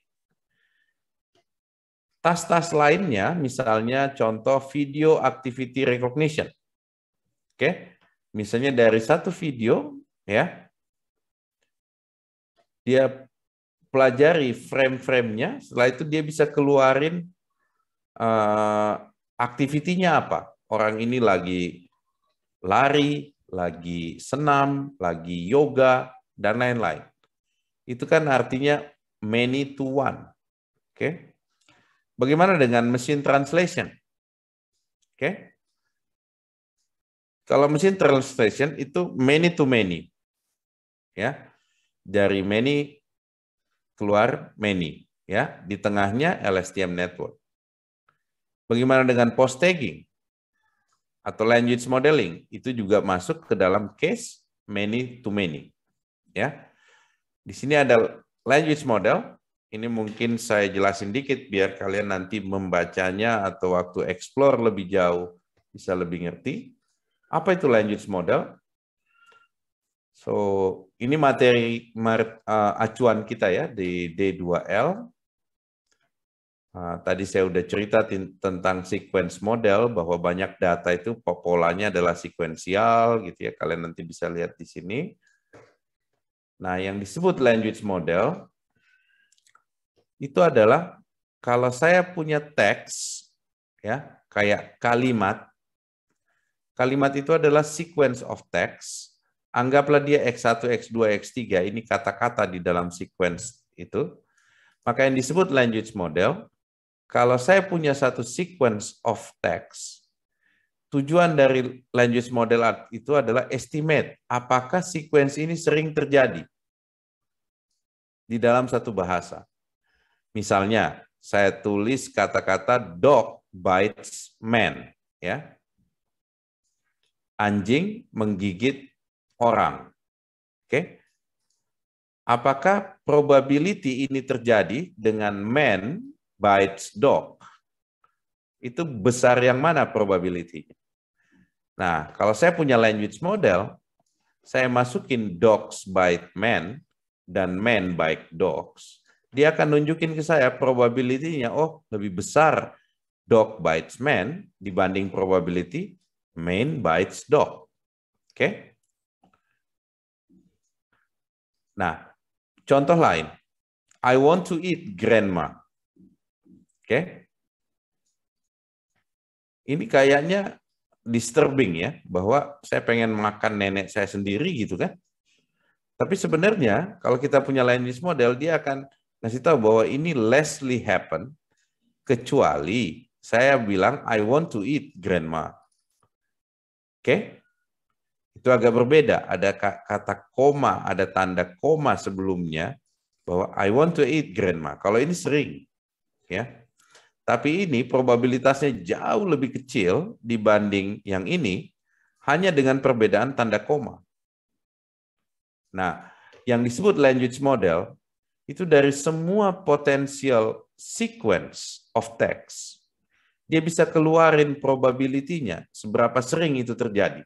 Tas-tas lainnya, misalnya contoh video activity recognition. Oke, okay? misalnya dari satu video, ya, dia pelajari frame-framenya, setelah itu dia bisa keluarin uh, Aktivitinya apa? Orang ini lagi lari, lagi senam, lagi yoga, dan lain-lain. Itu kan artinya many to one. Oke. Bagaimana dengan mesin translation? Oke. Kalau mesin translation itu many to many. Ya. Dari many keluar many, ya. Di tengahnya LSTM network. Bagaimana dengan post tagging atau language modeling? Itu juga masuk ke dalam case many to many. Ya. Di sini ada language model. Ini mungkin saya jelasin dikit biar kalian nanti membacanya atau waktu explore lebih jauh bisa lebih ngerti. Apa itu language model? So, ini materi uh, acuan kita ya di D2L Ah, tadi saya sudah cerita tentang sequence model bahwa banyak data itu polanya adalah sekuensial gitu ya. Kalian nanti bisa lihat di sini. Nah, yang disebut language model itu adalah kalau saya punya teks ya, kayak kalimat. Kalimat itu adalah sequence of text. Anggaplah dia X1, X2, X3, ini kata-kata di dalam sequence itu. Maka yang disebut language model kalau saya punya satu sequence of text, tujuan dari language model itu adalah estimate apakah sequence ini sering terjadi di dalam satu bahasa. Misalnya, saya tulis kata-kata dog bites man, ya. Anjing menggigit orang. Oke. Okay? Apakah probability ini terjadi dengan man bites dog, itu besar yang mana probability-nya? Nah, kalau saya punya language model, saya masukin dogs bite men dan men bite dogs, dia akan nunjukin ke saya probability-nya, oh lebih besar dog bites men dibanding probability men bites dog. Oke? Okay? Nah, contoh lain. I want to eat grandma okay? ini kayaknya disturbing ya, bahwa saya pengen makan nenek saya sendiri gitu kan. Tapi sebenarnya kalau kita punya Leninist model, dia akan ngasih tahu bahwa ini lessly happen, kecuali saya bilang I want to eat grandma. Oke? Okay? Itu agak berbeda. Ada kata koma, ada tanda koma sebelumnya bahwa I want to eat grandma. Kalau ini sering, ya tapi ini probabilitasnya jauh lebih kecil dibanding yang ini, hanya dengan perbedaan tanda koma. Nah, yang disebut language model itu dari semua potensial sequence of text, dia bisa keluarin probability seberapa sering itu terjadi.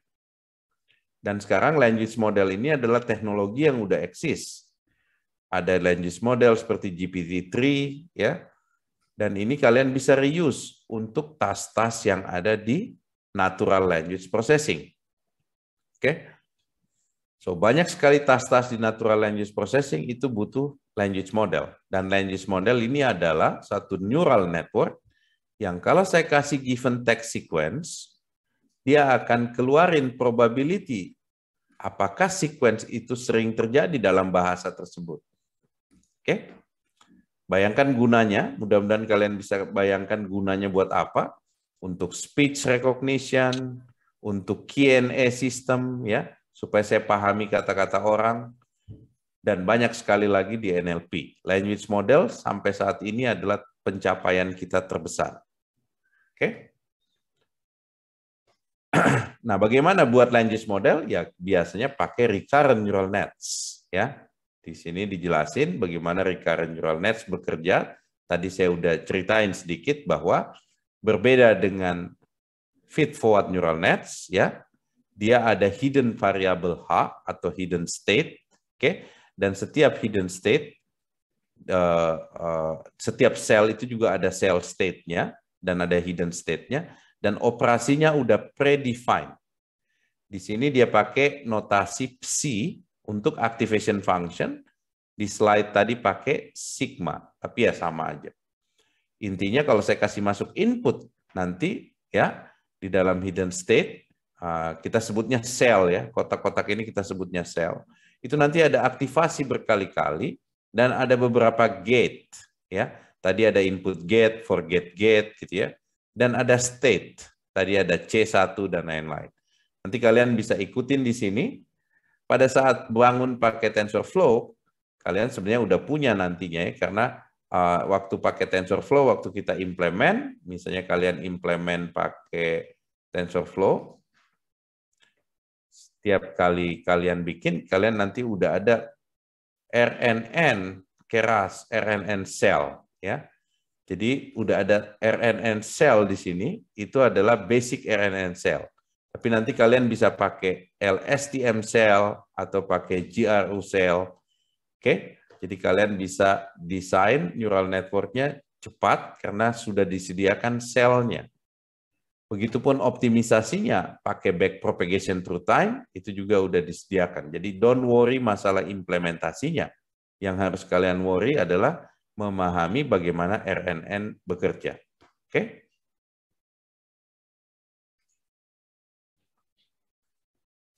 Dan sekarang language model ini adalah teknologi yang udah eksis. Ada language model seperti GPT-3, ya, dan ini kalian bisa reuse untuk tas-tas yang ada di natural language processing. Oke? Okay? So, banyak sekali tas-tas di natural language processing itu butuh language model. Dan language model ini adalah satu neural network yang kalau saya kasih given text sequence, dia akan keluarin probability apakah sequence itu sering terjadi dalam bahasa tersebut. Oke? Okay? Bayangkan gunanya, mudah-mudahan kalian bisa bayangkan gunanya buat apa? Untuk speech recognition, untuk Q&A system ya, supaya saya pahami kata-kata orang dan banyak sekali lagi di NLP. Language model sampai saat ini adalah pencapaian kita terbesar. Oke. Okay? Nah, bagaimana buat language model? Ya biasanya pakai recurrent neural nets, ya. Di sini dijelasin bagaimana recurrent neural nets bekerja. Tadi saya udah ceritain sedikit bahwa berbeda dengan feed forward neural nets ya, dia ada hidden variable H atau hidden state, oke? Okay? Dan setiap hidden state Uh, uh, setiap sel itu juga ada cell state-nya dan ada hidden state-nya dan operasinya udah predefined. Di sini dia pakai notasi psi untuk activation function, di slide tadi pakai sigma, tapi ya sama aja. Intinya kalau saya kasih masuk input, nanti ya di dalam hidden state, ah, kita sebutnya sel ya, kotak-kotak ini kita sebutnya sel. Itu nanti ada aktivasi berkali-kali, dan ada beberapa gate ya. Tadi ada input gate, forget gate gitu ya. Dan ada state. Tadi ada C1 dan lain-lain. Nanti kalian bisa ikutin di sini pada saat bangun pakai TensorFlow, kalian sebenarnya udah punya nantinya ya, karena uh, waktu pakai TensorFlow, waktu kita implement, misalnya kalian implement pakai TensorFlow, setiap kali kalian bikin, kalian nanti udah ada RNN keras, RNN cell, ya. Jadi udah ada RNN cell di sini, itu adalah basic RNN cell. Tapi nanti kalian bisa pakai LSTM cell atau pakai GRU cell. Oke, jadi kalian bisa desain neural networknya cepat karena sudah disediakan selnya. Begitupun optimisasinya pakai back propagation through time itu juga sudah disediakan. Jadi don't worry masalah implementasinya. Yang harus kalian worry adalah memahami bagaimana RNN bekerja. Oke? Okay?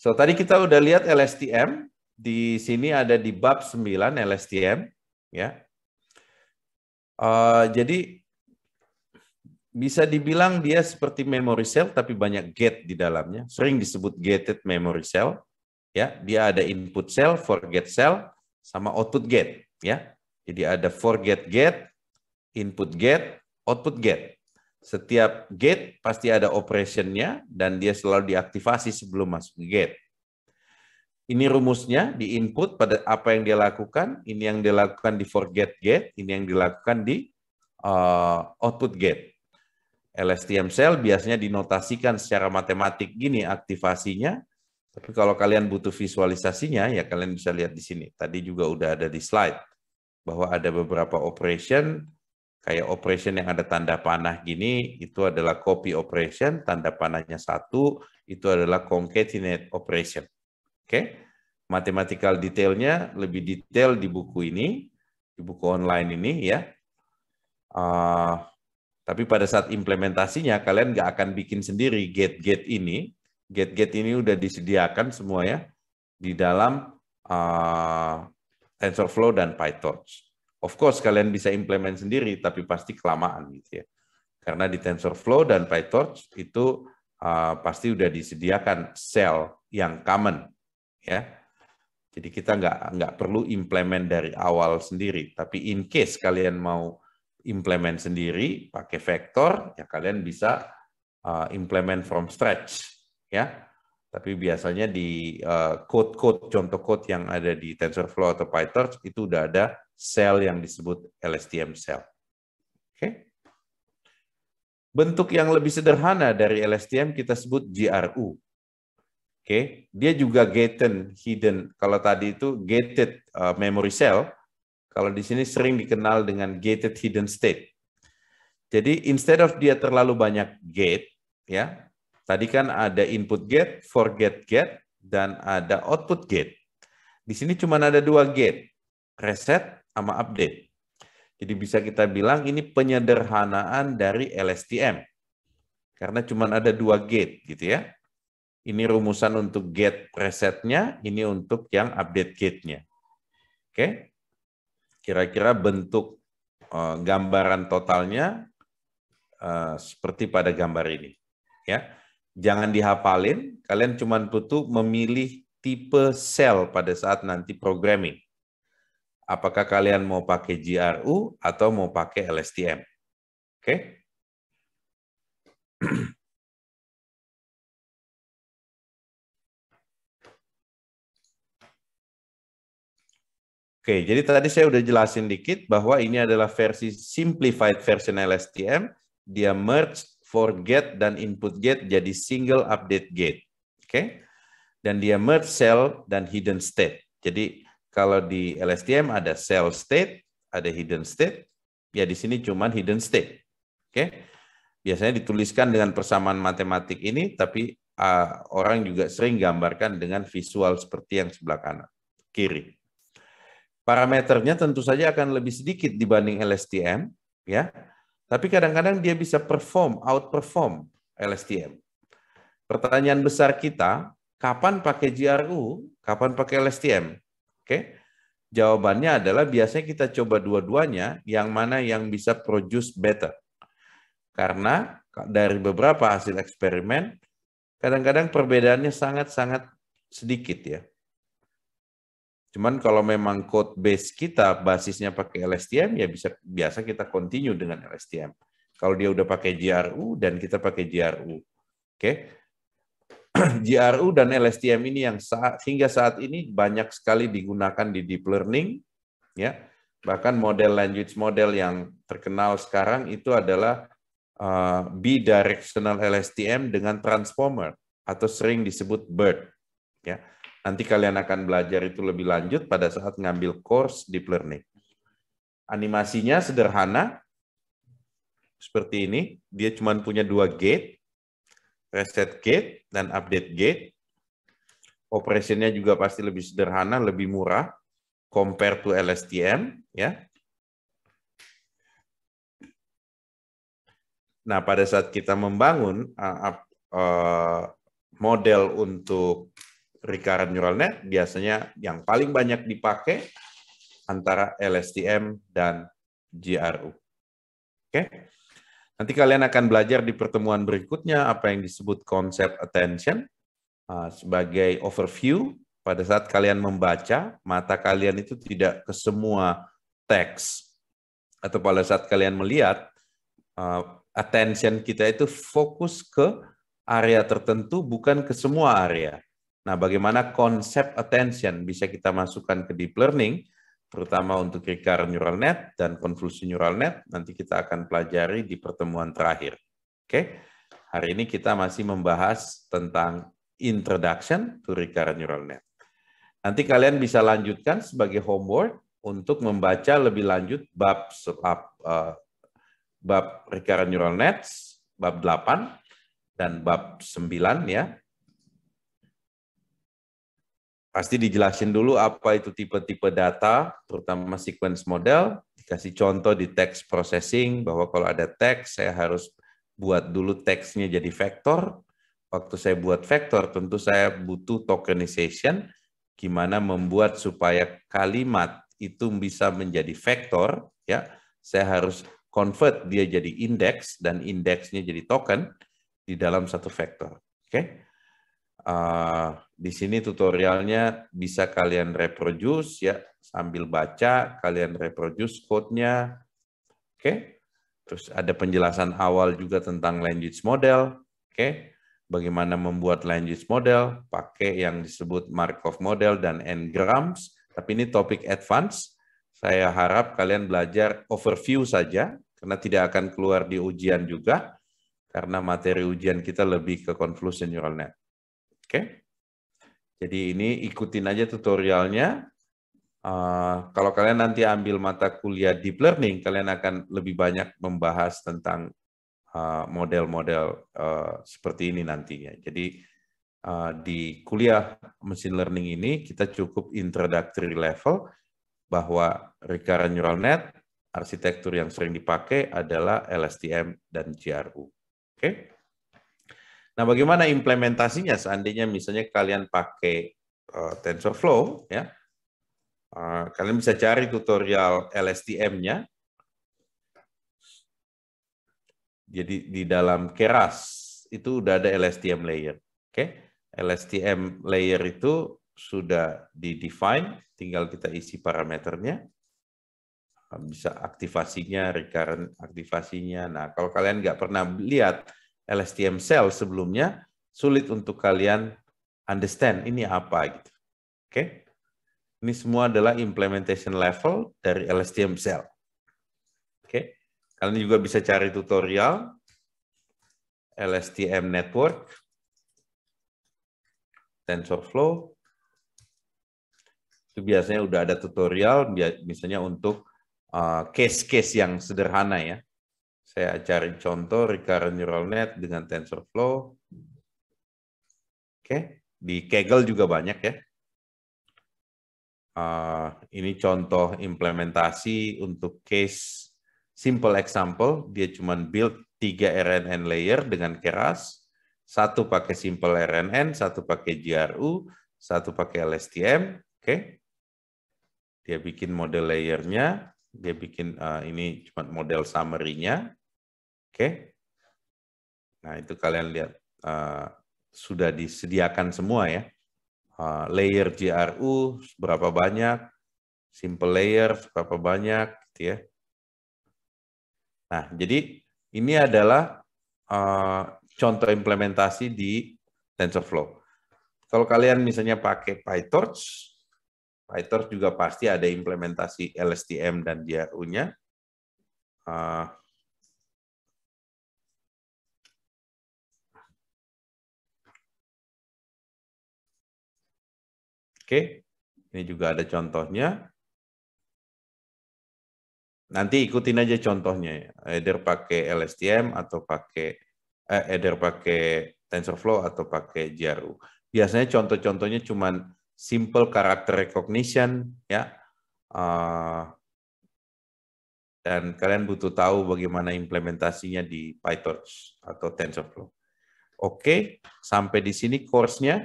So tadi kita udah lihat LSTM, di sini ada di bab 9 LSTM ya. Uh, jadi bisa dibilang dia seperti memory cell tapi banyak gate di dalamnya. Sering disebut gated memory cell ya. Dia ada input cell, forget cell sama output gate ya. Jadi ada forget gate, input gate, output gate setiap gate pasti ada operationnya dan dia selalu diaktifasi sebelum masuk gate. Ini rumusnya di input pada apa yang dia lakukan, ini yang dilakukan di forget gate, ini yang dilakukan di uh, output gate. LSTM cell biasanya dinotasikan secara matematik gini aktivasinya, tapi kalau kalian butuh visualisasinya ya kalian bisa lihat di sini. Tadi juga udah ada di slide bahwa ada beberapa operation Kayak operation yang ada tanda panah gini, itu adalah copy operation, tanda panahnya satu, itu adalah concatenate operation. Oke? Okay? Mathematical detailnya lebih detail di buku ini, di buku online ini ya. Uh, tapi pada saat implementasinya, kalian nggak akan bikin sendiri gate-gate ini. Gate-gate ini udah disediakan semua ya, di dalam uh, TensorFlow dan PyTorch. Of course kalian bisa implement sendiri, tapi pasti kelamaan gitu ya. Karena di TensorFlow dan PyTorch itu uh, pasti sudah disediakan cell yang common ya. Jadi kita nggak nggak perlu implement dari awal sendiri. Tapi in case kalian mau implement sendiri pakai vektor, ya kalian bisa uh, implement from stretch ya. Tapi biasanya di uh, code-code contoh code yang ada di TensorFlow atau PyTorch itu udah ada sel yang disebut LSTM cell. Oke. Bentuk yang lebih sederhana dari LSTM kita sebut GRU. Oke, dia juga gated hidden. Kalau tadi itu gated uh, memory cell, kalau di sini sering dikenal dengan gated hidden state. Jadi instead of dia terlalu banyak gate, ya. Tadi kan ada input gate, forget gate, dan ada output gate. Di sini cuma ada dua gate, reset sama update. Jadi bisa kita bilang ini penyederhanaan dari LSTM. Karena cuma ada dua gate gitu ya. Ini rumusan untuk gate presetnya, ini untuk yang update gate-nya. Oke? Kira-kira bentuk uh, gambaran totalnya uh, seperti pada gambar ini. Ya, Jangan dihafalin, kalian cuma butuh memilih tipe sel pada saat nanti programming apakah kalian mau pakai GRU atau mau pakai LSTM. Oke? Oke, jadi tadi saya udah jelasin dikit bahwa ini adalah versi simplified version LSTM. Dia merge for gate dan input gate jadi single update gate. Oke. Dan dia merge cell dan hidden state. Jadi kalau di LSTM ada cell state, ada hidden state. Ya di sini cuma hidden state. Oke. Biasanya dituliskan dengan persamaan matematik ini, tapi uh, orang juga sering gambarkan dengan visual seperti yang sebelah kanan, kiri. Parameternya tentu saja akan lebih sedikit dibanding LSTM, ya. Tapi kadang-kadang dia bisa perform, outperform LSTM. Pertanyaan besar kita, kapan pakai GRU, kapan pakai LSTM? Oke. Jawabannya adalah biasanya kita coba dua-duanya, yang mana yang bisa produce better. Karena dari beberapa hasil eksperimen, kadang-kadang perbedaannya sangat-sangat sedikit ya. Cuman kalau memang code base kita basisnya pakai LSTM ya bisa biasa kita continue dengan LSTM. Kalau dia udah pakai GRU dan kita pakai GRU. Oke. Okay? GRU dan LSTM ini yang saat, hingga saat ini banyak sekali digunakan di deep learning, ya. Bahkan model language model yang terkenal sekarang itu adalah uh, bidirectional LSTM dengan transformer atau sering disebut BERT, ya. Nanti kalian akan belajar itu lebih lanjut pada saat ngambil course deep learning. Animasinya sederhana, seperti ini. Dia cuma punya dua gate, reset gate dan update gate. Operasinya juga pasti lebih sederhana, lebih murah compare to LSTM ya. Nah, pada saat kita membangun uh, uh, model untuk recurrent neural net biasanya yang paling banyak dipakai antara LSTM dan GRU. Oke. Okay? Nanti kalian akan belajar di pertemuan berikutnya apa yang disebut konsep attention uh, sebagai overview. Pada saat kalian membaca, mata kalian itu tidak ke semua teks. Atau pada saat kalian melihat, uh, attention kita itu fokus ke area tertentu, bukan ke semua area. Nah, bagaimana konsep attention bisa kita masukkan ke deep learning terutama untuk recurrent neural net dan convolution neural net nanti kita akan pelajari di pertemuan terakhir. Oke. Hari ini kita masih membahas tentang introduction to recurrent neural net. Nanti kalian bisa lanjutkan sebagai homework untuk membaca lebih lanjut bab uh, bab eh, recurrent neural nets, bab 8 dan bab 9 ya pasti dijelasin dulu apa itu tipe-tipe data, terutama sequence model, dikasih contoh di text processing, bahwa kalau ada text, saya harus buat dulu teksnya jadi vektor. Waktu saya buat vektor, tentu saya butuh tokenization, gimana membuat supaya kalimat itu bisa menjadi vektor, ya. Saya harus convert dia jadi indeks dan indeksnya jadi token di dalam satu vektor. Oke. Okay? Uh, di sini tutorialnya bisa kalian reproduce ya sambil baca kalian reproduce code-nya. Oke. Okay? Terus ada penjelasan awal juga tentang language model. Oke. Okay? Bagaimana membuat language model pakai yang disebut Markov model dan ngrams, Tapi ini topik advance. Saya harap kalian belajar overview saja karena tidak akan keluar di ujian juga karena materi ujian kita lebih ke convolution neural net. Oke? Jadi ini ikutin aja tutorialnya. Uh, kalau kalian nanti ambil mata kuliah deep learning, kalian akan lebih banyak membahas tentang eh, model-model uh, uh, seperti ini nantinya. Jadi uh, di kuliah machine learning ini kita cukup introductory level bahwa recurrent neural net arsitektur yang sering dipakai adalah LSTM dan GRU. Oke? Okay? Nah, bagaimana implementasinya seandainya misalnya kalian pakai uh, TensorFlow ya. Uh, kalian bisa cari tutorial LSTM-nya. Jadi di dalam Keras itu udah ada LSTM layer. Oke. Okay? LSTM layer itu sudah di-define, tinggal kita isi parameternya. Bisa aktivasinya, recurrent aktivasinya. Nah, kalau kalian nggak pernah lihat LSTM cell sebelumnya, sulit untuk kalian understand ini apa gitu. Oke? Okay? Ini semua adalah implementation level dari LSTM cell. Oke? Okay? Kalian juga bisa cari tutorial LSTM network TensorFlow itu biasanya udah ada tutorial misalnya untuk uh, case-case yang sederhana ya saya cari contoh recurrent neural net dengan TensorFlow. Oke, di Kaggle juga banyak ya. Uh, ini contoh implementasi untuk case simple example. Dia cuma build tiga RNN layer dengan keras. Satu pakai simple RNN, satu pakai GRU, satu pakai LSTM. Oke. Okay. Dia bikin model layernya, dia bikin uh, ini cuma model summary-nya. Oke? Nah, itu kalian lihat uh, sudah disediakan semua ya. Uh, layer GRU berapa banyak, simple layer berapa banyak gitu ya. Nah, jadi ini adalah uh, contoh implementasi di TensorFlow. Kalau kalian misalnya pakai PyTorch, PyTorch juga pasti ada implementasi LSTM dan GRU-nya. Uh, Oke, ini juga ada contohnya. Nanti ikutin aja contohnya, ya. either pakai LSTM atau pakai eh, either pakai TensorFlow atau pakai Jaru. Biasanya contoh-contohnya cuman simple character recognition, ya. Uh, dan kalian butuh tahu bagaimana implementasinya di PyTorch atau TensorFlow. Oke, sampai di sini course-nya.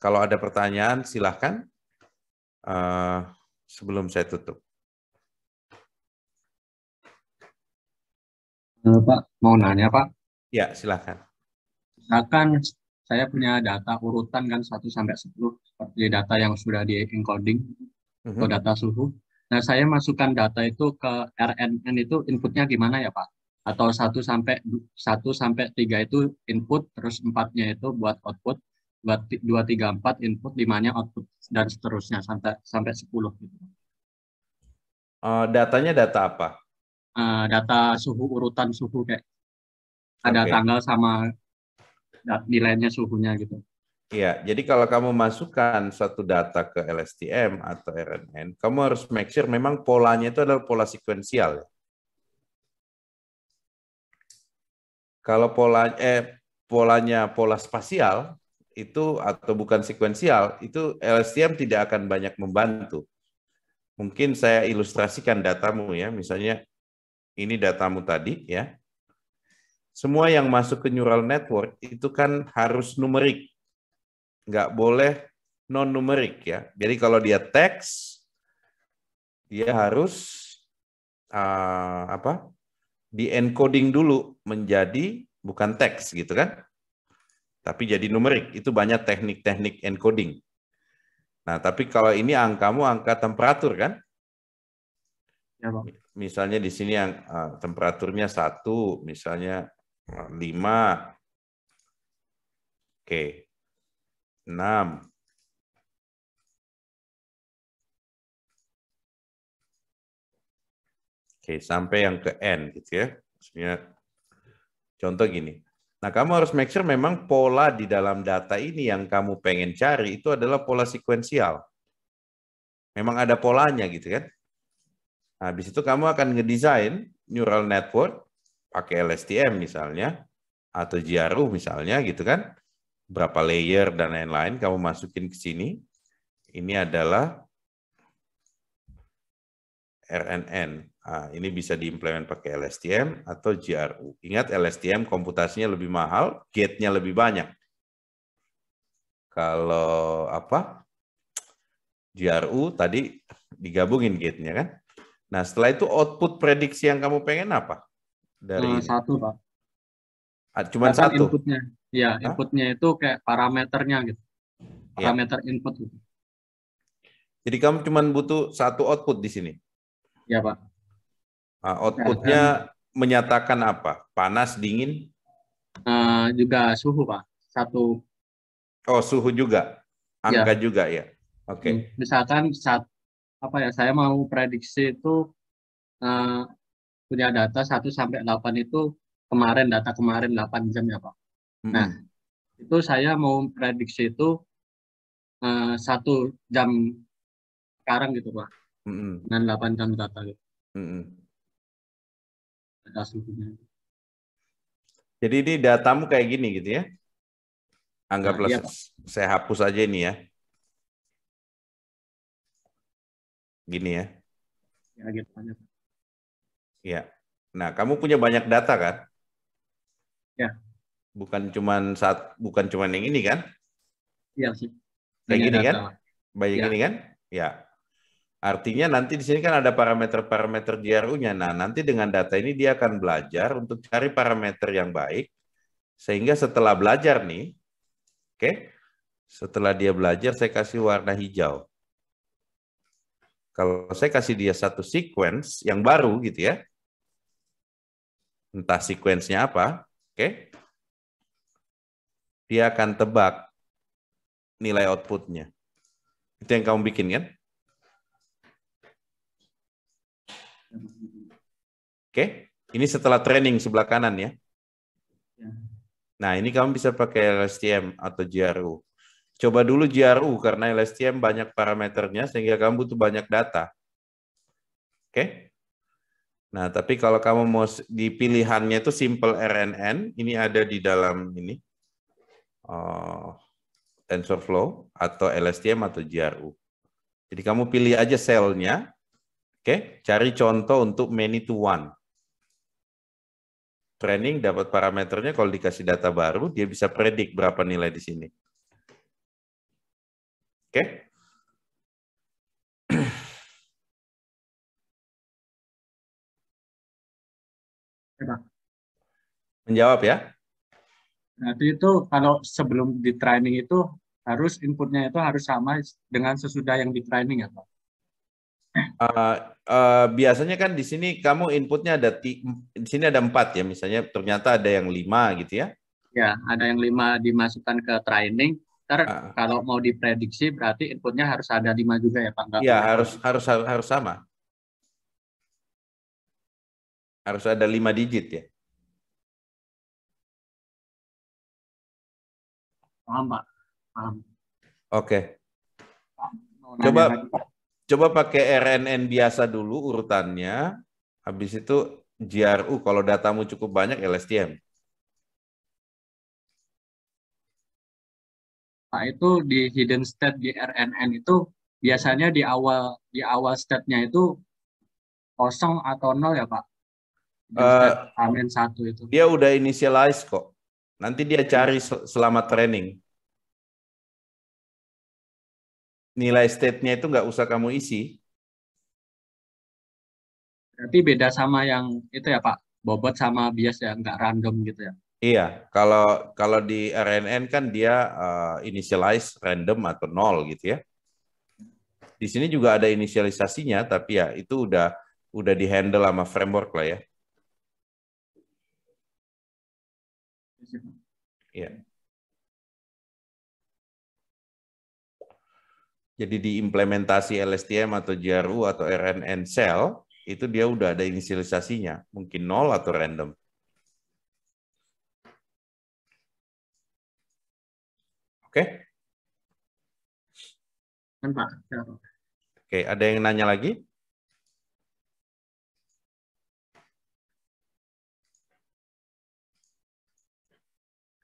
Kalau ada pertanyaan, silahkan. Uh, sebelum saya tutup. Pak, mau nanya Pak? Ya, silahkan. Silahkan, saya punya data urutan kan 1 sampai 10 seperti data yang sudah di encoding uh-huh. atau mhm. data suhu. Nah, saya masukkan data itu ke RNN itu inputnya gimana ya, Pak? Atau 1 sampai 1 sampai 3 itu input terus 4-nya itu buat output dua tiga empat input limanya output dan seterusnya sampai sampai sepuluh gitu. Uh, datanya data apa? Uh, data suhu urutan suhu kayak ada okay. tanggal sama nilainya suhunya gitu. Iya, jadi kalau kamu masukkan satu data ke LSTM atau RNN, kamu harus make sure memang polanya itu adalah pola sekuensial. Ya? Kalau pola eh polanya pola spasial, itu atau bukan sekuensial, itu LSTM tidak akan banyak membantu. Mungkin saya ilustrasikan datamu ya, misalnya ini datamu tadi ya. Semua yang masuk ke neural network itu kan harus numerik. Nggak boleh non-numerik ya. Jadi kalau dia teks, dia harus uh, apa? di encoding dulu menjadi bukan teks gitu kan tapi jadi numerik. Itu banyak teknik-teknik encoding. Nah, tapi kalau ini angkamu angka temperatur kan? Ya, Bang. Misalnya di sini yang uh, temperaturnya satu, misalnya eh, lima, oke, enam, oke sampai yang ke n gitu ya. Maksudnya contoh gini, Nah, kamu harus make sure memang pola di dalam data ini yang kamu pengen cari itu adalah pola sekuensial. Memang ada polanya gitu kan. Nah, habis itu kamu akan ngedesain neural network pakai LSTM misalnya atau GRU misalnya gitu kan. Berapa layer dan lain-lain kamu masukin ke sini. Ini adalah RNN. Ah, ini bisa diimplement pakai LSTM atau GRU. Ingat LSTM komputasinya lebih mahal, gate-nya lebih banyak. Kalau apa? GRU tadi digabungin gate-nya kan? Nah, setelah itu output prediksi yang kamu pengen apa? Dari nah, satu, Pak. Ah, cuma Bahkan satu. Inputnya. Ya, Hah? inputnya itu kayak parameternya gitu. Iya. Parameter ya. input gitu. Jadi kamu cuma butuh satu output di sini. Ya, Pak. Ah, outputnya nah, menyatakan apa? Panas, dingin? Uh, juga suhu pak. Satu. Oh suhu juga, angka ya. juga ya. Oke. Okay. Hmm, misalkan saat apa ya saya mau prediksi itu uh, punya data 1 sampai delapan itu kemarin data kemarin 8 jam ya Pak. Hmm. Nah, itu saya mau prediksi itu satu uh, jam sekarang gitu Pak. Hmm. Dengan delapan jam data gitu. Hmm. Jadi ini datamu kayak gini gitu ya? Anggaplah nah, iya, saya hapus aja ini ya. Gini ya. Ya, gitu, iya. Nah, kamu punya banyak data kan? Ya. Bukan cuman saat bukan cuman yang ini kan? Iya sih. Kayak gini kan? Banyak ya. ini kan? Ya. Artinya nanti di sini kan ada parameter-parameter GRU-nya. Nah, nanti dengan data ini dia akan belajar untuk cari parameter yang baik. Sehingga setelah belajar nih, oke, okay, setelah dia belajar saya kasih warna hijau. Kalau saya kasih dia satu sequence yang baru gitu ya, entah sequence-nya apa, oke, okay, dia akan tebak nilai outputnya. Itu yang kamu bikin kan? Oke, ini setelah training sebelah kanan ya. ya. Nah, ini kamu bisa pakai LSTM atau GRU. Coba dulu GRU karena LSTM banyak parameternya sehingga kamu butuh banyak data. Oke? Nah, tapi kalau kamu mau di pilihannya itu simple RNN, ini ada di dalam ini. Oh, TensorFlow atau LSTM atau GRU. Jadi kamu pilih aja selnya, oke? Okay? Cari contoh untuk many to one training dapat parameternya kalau dikasih data baru dia bisa predik berapa nilai di sini. Oke? Okay? Menjawab ya? Nanti itu kalau sebelum di training itu harus inputnya itu harus sama dengan sesudah yang di training ya Pak? Uh, biasanya kan di sini kamu inputnya ada di sini ada empat ya misalnya ternyata ada yang lima gitu ya? Ya ada yang lima dimasukkan ke training. Ter uh. Ah. kalau mau diprediksi berarti inputnya harus ada lima juga ya pak? Enggak ya harus harus harus sama. Harus ada lima digit ya. Paham pak. Paham. Oke. Okay. Coba Coba pakai RNN biasa dulu urutannya, habis itu GRU kalau datamu cukup banyak LSTM. Nah, itu di hidden state di RNN itu biasanya di awal di awal state-nya itu kosong atau nol ya, Pak? Uh, amin satu itu. Dia udah initialize kok. Nanti dia cari selama training nilai state-nya itu nggak usah kamu isi. Berarti beda sama yang itu ya Pak, bobot sama bias ya, nggak random gitu ya? Iya, kalau kalau di RNN kan dia uh, initialize random atau nol gitu ya. Di sini juga ada inisialisasinya, tapi ya itu udah udah dihandle sama framework lah ya. Iya. Yeah. Jadi diimplementasi LSTM atau GRU atau RNN cell itu dia udah ada inisialisasinya, mungkin nol atau random. Oke? Okay? Oke, okay, ada yang nanya lagi?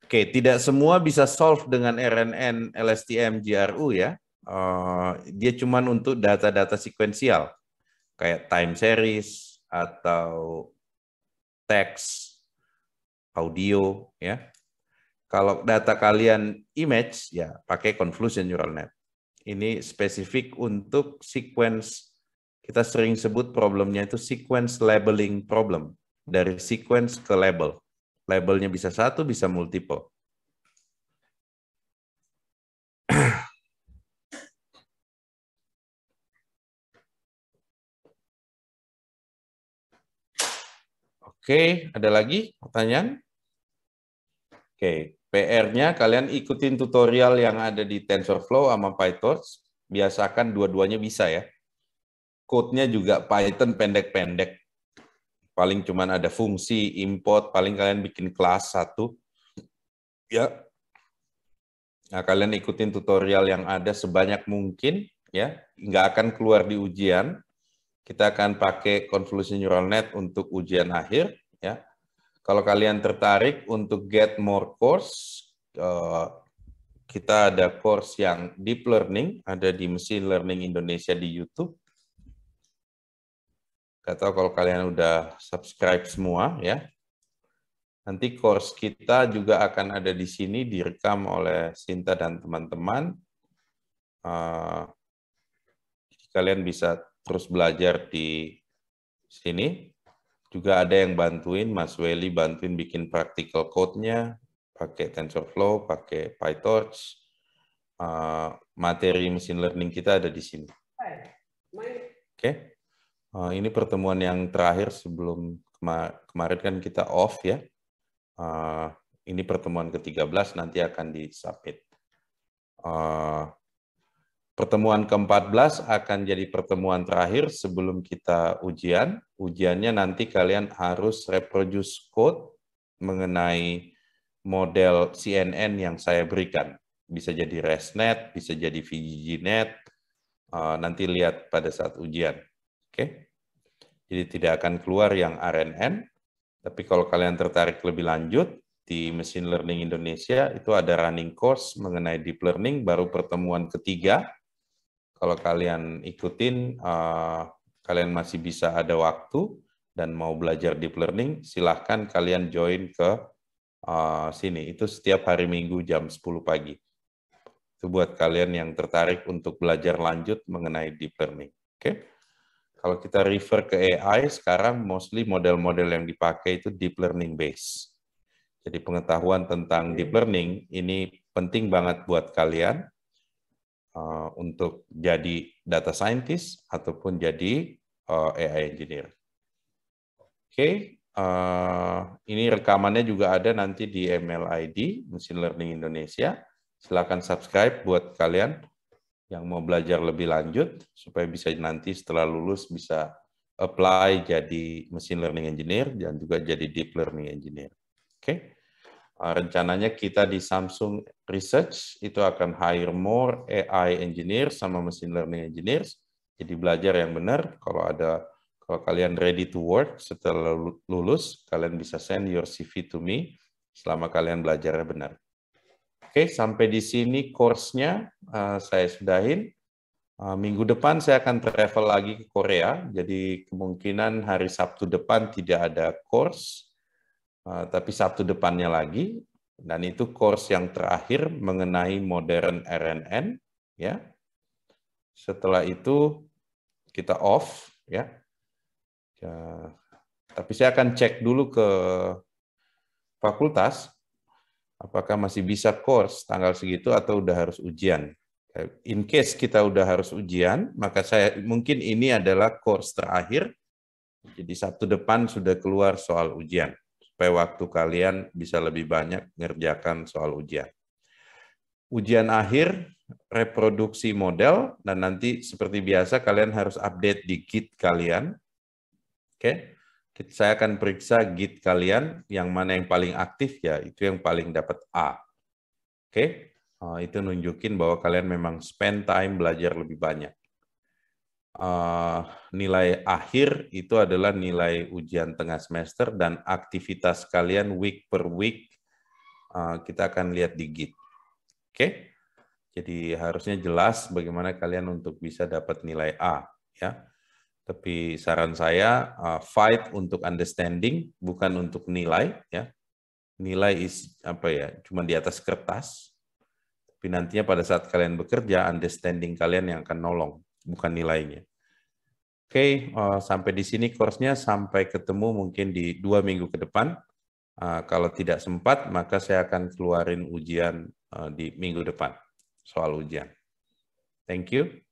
Oke, okay, tidak semua bisa solve dengan RNN, LSTM, GRU ya. Eh, dia cuma untuk data-data sekuensial kayak time series atau teks, audio, ya. Kalau data kalian image, ya pakai convolution neural net. Ini spesifik untuk sequence, kita sering sebut problemnya itu sequence labeling problem. Dari sequence ke label. Labelnya bisa satu, bisa multiple. Oke, ada lagi pertanyaan? Oke, PR-nya kalian ikutin tutorial yang ada di TensorFlow sama PyTorch. Biasakan dua-duanya bisa ya. Code-nya juga Python pendek-pendek. Paling cuman ada fungsi import, paling kalian bikin kelas satu. Ya. Nah, kalian ikutin tutorial yang ada sebanyak mungkin ya. Nggak akan keluar di ujian. Kita akan pakai convolution neural net untuk ujian akhir. Ya, kalau kalian tertarik untuk get more course, eh, kita ada course yang deep learning, ada di mesin Learning Indonesia di YouTube. Gak kalau kalian udah subscribe semua ya. Nanti course kita juga akan ada di sini, direkam oleh Sinta dan teman-teman. Uh, kalian bisa terus belajar di sini. Juga ada yang bantuin, Mas Weli bantuin bikin practical code-nya, pakai TensorFlow, pakai PyTorch. Uh, materi machine learning kita ada di sini. Oke, okay. uh, eh, ini pertemuan yang terakhir sebelum kema kemarin kan kita off ya. Uh, ini pertemuan ke-13 nanti akan di-submit. Uh, Pertemuan ke-14 akan jadi pertemuan terakhir sebelum kita ujian. Ujiannya nanti kalian harus reproduce code mengenai model CNN yang saya berikan. Bisa jadi ResNet, bisa jadi VGGNet. Eh, nanti lihat pada saat ujian. Oke? Jadi tidak akan keluar yang RNN. Tapi kalau kalian tertarik lebih lanjut, di Machine Learning Indonesia itu ada running course mengenai deep learning baru pertemuan ketiga kalau kalian ikutin, uh, kalian masih bisa ada waktu dan mau belajar deep learning, silahkan kalian join ke uh, sini. Itu setiap hari Minggu jam 10 pagi. Itu buat kalian yang tertarik untuk belajar lanjut mengenai deep learning. Oke? Okay? Kalau kita refer ke AI, sekarang mostly model-model yang dipakai itu deep learning base. Jadi pengetahuan tentang deep learning ini penting banget buat kalian Eh, untuk jadi data scientist ataupun jadi eh, AI engineer. Oke, okay. Eh, ini rekamannya juga ada nanti di MLID Machine Learning Indonesia. Silahkan subscribe buat kalian yang mau belajar lebih lanjut supaya bisa nanti setelah lulus bisa apply jadi machine learning engineer dan juga jadi deep learning engineer. Oke. Okay? Ah, rencananya kita di Samsung Research itu akan hire more AI engineer sama machine learning engineers. Jadi belajar yang benar. Kalau ada kalau kalian ready to work setelah lulus, kalian bisa send your CV to me selama kalian belajarnya benar. Oke, sampai di sini course-nya uh, saya sudahin. Uh, minggu depan saya akan travel lagi ke Korea, jadi kemungkinan hari Sabtu depan tidak ada course Eh, tapi Sabtu depannya lagi dan itu course yang terakhir mengenai modern RNN ya. Setelah itu kita off ya. ya tapi saya akan cek dulu ke fakultas apakah masih bisa course tanggal segitu atau udah harus ujian. In case kita udah harus ujian, maka saya mungkin ini adalah course terakhir. Jadi Sabtu depan sudah keluar soal ujian supaya waktu kalian bisa lebih banyak mengerjakan soal ujian. Ujian akhir, reproduksi model, dan nanti seperti biasa kalian harus update di Git kalian. Oke, okay? saya akan periksa Git kalian, yang mana yang paling aktif ya, itu yang paling dapat A. Oke, okay? Oh, itu nunjukin bahwa kalian memang spend time belajar lebih banyak uh, nilai akhir itu adalah nilai ujian tengah semester dan aktivitas kalian week per week uh, kita akan lihat di Git. Oke? Okay? Jadi harusnya jelas bagaimana kalian untuk bisa dapat nilai A, ya. Tapi saran saya uh, fight untuk understanding bukan untuk nilai, ya. Nilai is apa ya? Cuma di atas kertas. Tapi nantinya pada saat kalian bekerja, understanding kalian yang akan nolong bukan nilainya. Oke, okay, uh, eh, sampai di sini kursnya. Sampai ketemu mungkin di dua minggu ke depan. Uh, kalau tidak sempat, maka saya akan keluarin ujian uh, di minggu depan soal ujian. Thank you.